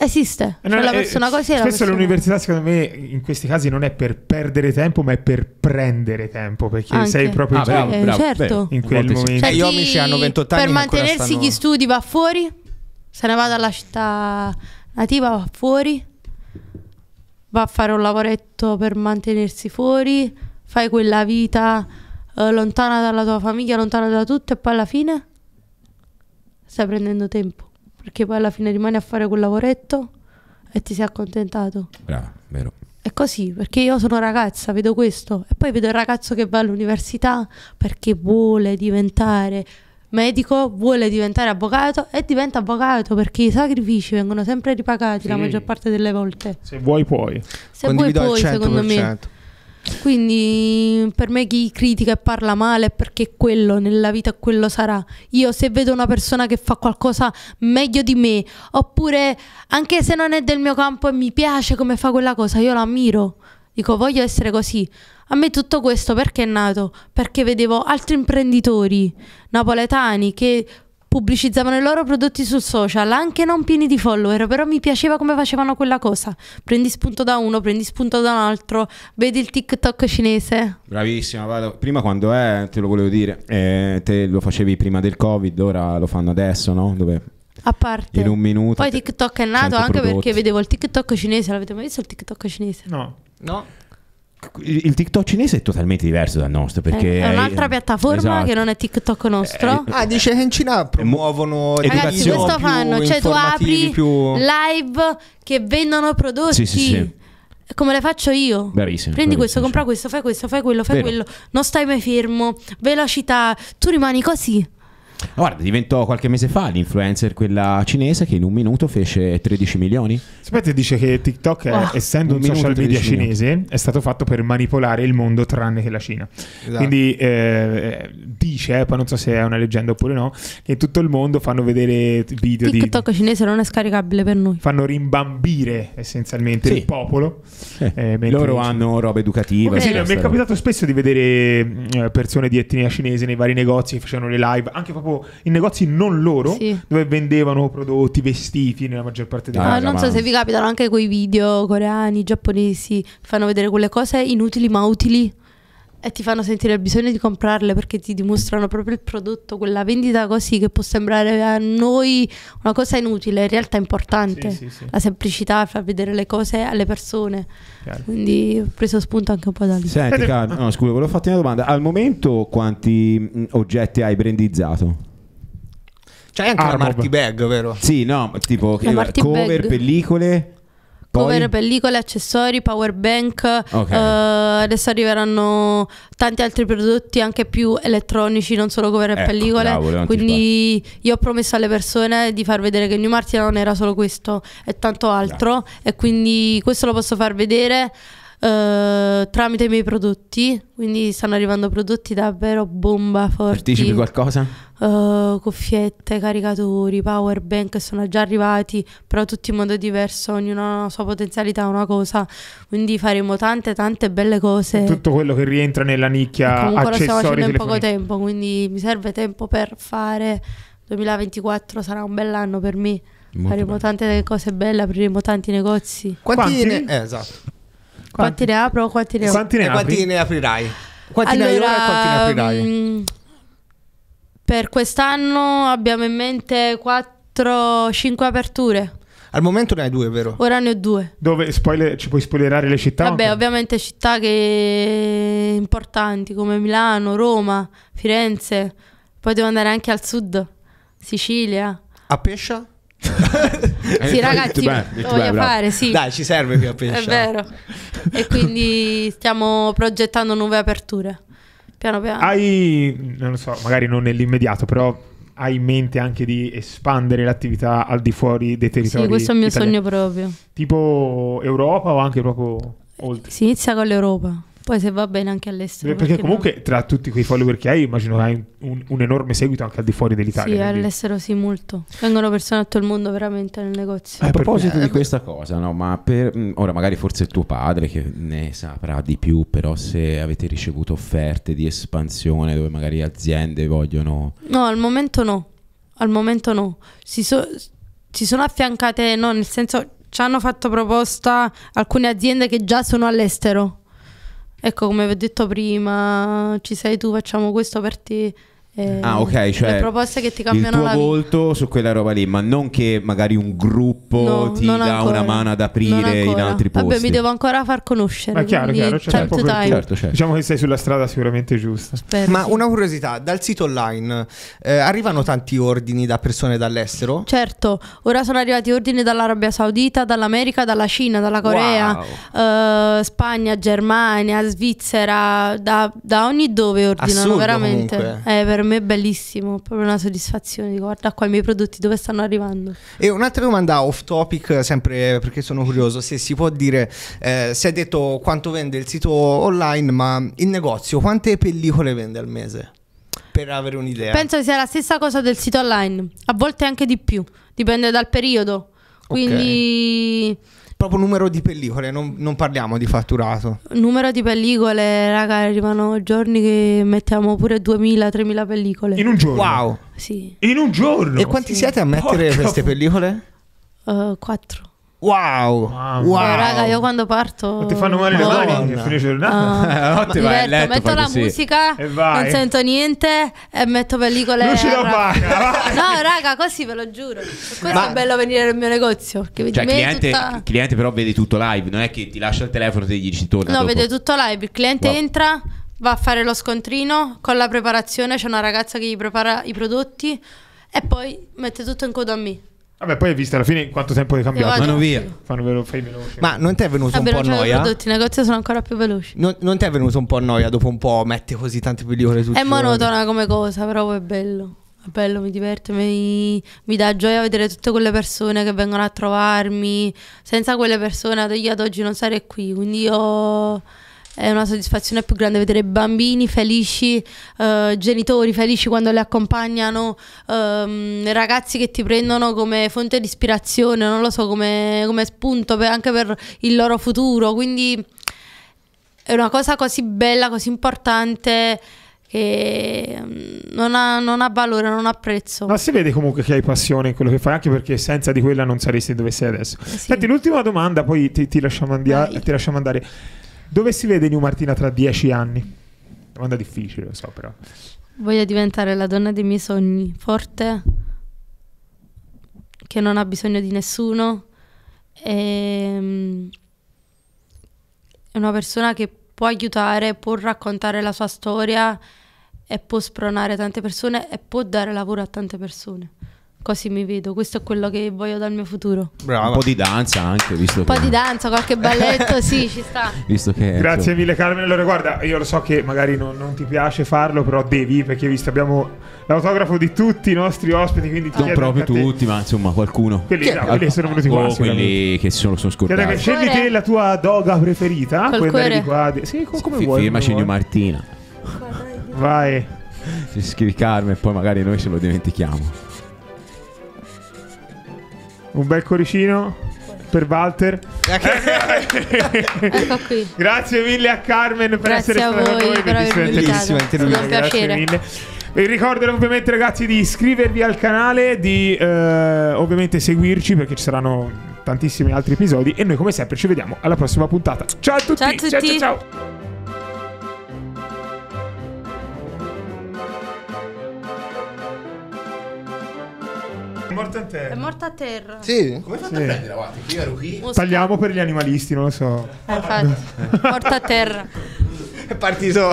Esiste, eh, cioè, non, la eh, persona così è la persona... l'università secondo me in questi casi non è per perdere tempo ma è per prendere tempo perché Anche. sei proprio ah, bravo, bravo, eh, bravo, certo. in quel Molto momento. Cioè, gli amici hanno 28 anni. Per mantenersi stanno... gli studi va fuori, se ne va dalla città nativa va fuori, va a fare un lavoretto per mantenersi fuori, fai quella vita eh, lontana dalla tua famiglia, lontana da tutto e poi alla fine stai prendendo tempo, perché poi alla fine rimani a fare quel lavoretto e ti sei accontentato. Brava, vero. È così, perché io sono ragazza, vedo questo e poi vedo il ragazzo che va all'università perché vuole diventare medico, vuole diventare avvocato e diventa avvocato perché i sacrifici vengono sempre ripagati sì. la maggior parte delle volte. Se vuoi puoi. Se Condivido vuoi puoi, secondo me. Quindi per me chi critica e parla male è perché quello nella vita quello sarà. Io se vedo una persona che fa qualcosa meglio di me, oppure anche se non è del mio campo e mi piace come fa quella cosa, io la ammiro. Dico voglio essere così. A me tutto questo perché è nato? Perché vedevo altri imprenditori napoletani che pubblicizzavano i loro prodotti sul social, anche non pieni di follower, però mi piaceva come facevano quella cosa. Prendi spunto da uno, prendi spunto da un altro, vedi il TikTok cinese. Bravissima, vado. prima quando è, te lo volevo dire, eh, te lo facevi prima del Covid, ora lo fanno adesso, no? Dove a parte in un minuto. Poi TikTok è nato anche prodotti. perché vedevo il TikTok cinese, l'avete mai visto il TikTok cinese? No. No il TikTok cinese è totalmente diverso dal nostro perché eh, è un'altra è, piattaforma esatto. che non è TikTok nostro. È, eh, ah, dice che in Cina promuovono Ragazzi, questo fanno, cioè tu apri più... live che vendono prodotti. Sì, sì, sì. Come le faccio io? Bravissimo. Prendi bravissimo, questo, compra questo, fai questo, fai quello, fai Vero. quello. Non stai mai fermo. Velocità, tu rimani così. Guarda, diventò qualche mese fa l'influencer, quella cinese, che in un minuto fece 13 milioni. Sapete, dice che TikTok, è, oh, essendo un, un social media cinese, minuti. è stato fatto per manipolare il mondo tranne che la Cina. Esatto. Quindi eh, dice, eh, poi non so se è una leggenda oppure no, che in tutto il mondo fanno vedere video TikTok di... TikTok cinese non è scaricabile per noi. Fanno rimbambire essenzialmente sì. il popolo. Eh, eh loro dice... hanno roba educativa. Okay. Sì, mi è capitato spesso di vedere mm, eh, persone di etnia cinese nei vari negozi che facevano le live, anche proprio proprio in negozi non loro, sì. dove vendevano prodotti, vestiti nella maggior parte dei ah, casi. Non so ah, se vi capitano anche quei video coreani, giapponesi, fanno vedere quelle cose inutili ma utili e ti fanno sentire il bisogno di comprarle perché ti dimostrano proprio il prodotto, quella vendita così che può sembrare a noi una cosa inutile, in realtà è importante. Sì, sì, sì. La semplicità, far vedere le cose alle persone. Chiaro. Quindi ho preso spunto anche un po' da lì. Senti, Carlo, no, scusa, volevo farti una domanda. Al momento quanti oggetti hai brandizzato? C'hai anche ah, una Marty Bag, vero? Sì, no, tipo cover, bag. pellicole. Poi? pellicole, accessori, power bank. Okay. Uh, adesso arriveranno tanti altri prodotti anche più elettronici, non solo cover ecco, e pellicole. Bravo, Quindi io ho promesso alle persone di far vedere che il New Martina non era solo questo è tanto altro. Yeah. E quindi questo lo posso far vedere. Eh, tramite i miei prodotti, quindi stanno arrivando prodotti davvero bomba forti. Anticipi qualcosa? Uh, cuffiette, caricatori, power bank sono già arrivati, però tutti in modo diverso, ognuno ha una sua potenzialità, una cosa, quindi faremo tante tante belle cose. Tutto quello che rientra nella nicchia comunque accessori Comunque lo stiamo facendo in poco tempo, quindi mi serve tempo per fare 2024 sarà un bell'anno per me. Molto faremo bello. tante cose belle, apriremo tanti negozi. Quanti? Quanti? Ne- eh, esatto. Quanti, ne apro? Quanti ne, quanti ne, apri? Quanti ne aprirai? Quanti allora, ne hai ora e quanti ne aprirai? Mh, mm, per quest'anno abbiamo in mente 4-5 aperture. Al momento ne hai due, vero? Ora ne ho due. Dove spoiler, ci puoi spoilerare le città? Vabbè, ovviamente città che... importanti come Milano, Roma, Firenze. Poi devo andare anche al sud, Sicilia. A Pescia? sì, ragazzi, bene, lo voglio fare, sì. Dai, ci serve più appena. È vero. e quindi stiamo progettando nuove aperture. Piano piano. Hai, non lo so, magari non nell'immediato, però hai in mente anche di espandere l'attività al di fuori dei territori Sì, questo è il mio italiani. sogno proprio. Tipo Europa o anche proprio eh, oltre? Si inizia con l'Europa. Poi se va bene anche all'estero. Perché, perché comunque no? tra tutti quei follower che hai immagino che hai un, un, un, enorme seguito anche al di fuori dell'Italia. Sì, quindi... all'estero sì molto. Vengono persone a tutto il mondo veramente nel negozio. A eh, proposito eh, di questa cosa, no, ma per, mm, ora magari forse tuo padre che ne saprà di più, però se avete ricevuto offerte di espansione dove magari aziende vogliono... No, al momento no. Al momento no. Si, so, si sono affiancate, no, nel senso ci hanno fatto proposta alcune aziende che già sono all'estero Ecco, come vi ho detto prima, ci sei tu, facciamo questo per te. Eh, ah, ok, cioè le proposte che ti cambiano il tuo volto su quella roba lì, ma non che magari un gruppo no, ti dà una mano ad aprire in altri posti. Vabbè, mi devo ancora far conoscere. Ma chiaro, chiaro, cioè, certo, certo, certo, Diciamo che sei sulla strada sicuramente giusta. Spero, ma una curiosità, dal sito online eh, arrivano tanti ordini da persone dall'estero? Certo, ora sono arrivati ordini dall'Arabia Saudita, dall'America, dalla Cina, dalla Corea, wow. eh, Spagna, Germania, Svizzera, da, da, ogni dove ordinano Assurdo, veramente. Comunque. Eh, per me me è bellissimo, proprio una soddisfazione, dico guarda qua i miei prodotti dove stanno arrivando. E un'altra domanda off topic, sempre perché sono curioso, se si può dire, eh, si è detto quanto vende il sito online, ma il negozio quante pellicole vende al mese? Per avere un'idea. Penso sia la stessa cosa del sito online, a volte anche di più, dipende dal periodo. Quindi... Okay proprio numero di pellicole, non, non, parliamo di fatturato. Numero di pellicole, raga, arrivano giorni che mettiamo pure 2.000-3.000 pellicole. In un giorno? Wow! Sì. In un giorno? E quanti sì. siete a mettere Porca queste pellicole? Uh, quattro. Wow, wow. wow. Eh, raga, io quando parto. ti fanno male le mani ah. e finisce giornata. Uh, notte vai a letto, metto la così. musica, non sento niente e metto pellicole. Non ce la fai. no, raga, così ve lo giuro. Questo Ma... è bello venire nel mio negozio. Perché vedi cioè, il cliente, tutta... cliente, però vede tutto live, non è che ti lascia il telefono e ti dici torna. No, dopo. vede tutto live. Il cliente wow. entra, va a fare lo scontrino con la preparazione. C'è una ragazza che gli prepara i prodotti e poi mette tutto in coda a me. Vabbè, poi hai visto alla fine quanto tempo hai cambiato. Vanno via. Fanno velo- fai veloce. Ma non ti è venuto Vabbè, un po' a c'è noia? prodotti, i negozi sono ancora più veloci. Non, non ti è venuto un po' a noia dopo un po' mette così tante pellicole su È monotona come cosa, però è bello. È bello, mi diverte, mi, mi dà gioia vedere tutte quelle persone che vengono a trovarmi. Senza quelle persone io ad oggi non sarei qui, quindi io è una soddisfazione più grande vedere bambini felici, eh, genitori felici quando li accompagnano, ehm, ragazzi che ti prendono come fonte di ispirazione, non lo so, come, come spunto per, anche per il loro futuro. Quindi è una cosa così bella, così importante che ehm, non ha, non ha, valore, non ha prezzo. Ma si vede comunque che hai passione in quello che fai, anche perché senza di quella non saresti dove sei adesso. Eh sì. Senti, l'ultima domanda, poi ti, ti, lasciamo, andia- ti lasciamo andare. Dove si vede New Martina tra dieci anni? Domanda difficile, lo so, però. Voglio diventare la donna dei miei sogni, forte, che non ha bisogno di nessuno, e... Ehm, è una persona che può aiutare, può raccontare la sua storia e può spronare tante persone e può dare lavoro a tante persone. Così mi vedo, questo è quello che voglio dal mio futuro. Brava. Un po' di danza anche, visto Un po' che... di danza, qualche balletto, sì, ci sta. Visto che Grazie mille Carmen. Allora guarda, io lo so che magari non, non ti piace farlo, però devi perché visto abbiamo l'autografo di tutti i nostri ospiti, quindi ti non proprio tutti, ma insomma qualcuno. Quelli, no, quelli sono venuti oh, qua, oh, quelli che sono, sono scordati. Chiedo che scegli te la tua doga preferita, quella di qua. Di... Sì, come sì, vuoi. Firma Cigno Martina. Vai. scrivi Carmen, poi magari noi ce lo dimentichiamo un bel coricino per Walter. ecco qui. Grazie mille a Carmen per Grazie essere stata con noi. Per aver bellissima intervista. Grazie mille. Vi ricordo ovviamente ragazzi di iscrivervi al canale, di eh, ovviamente seguirci perché ci saranno tantissimi altri episodi e noi come sempre ci vediamo alla prossima puntata. Ciao a tutti. Ciao a tutti. Ciao, ciao, ciao. morto a terra. È morto a terra. Sì. Come fate sì. a prendere avanti? Qui a Ruhi. Tagliamo per gli animalisti, non lo so. Eh, morto a terra. È partito.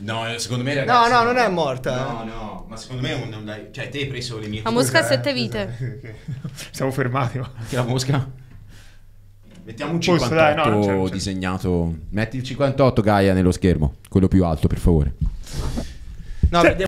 No, eh, secondo me ragazzi, No, no, non è morta. No, no, ma secondo me non dai, cioè te hai preso le mie La mosca ha eh. sette vite. Siamo fermati. Ma. La mosca Mettiamo un 58 Posso, dai, no, non c'è, non c'è. disegnato. Metti il 58 Gaia nello schermo, quello più alto, per favore. No, cioè,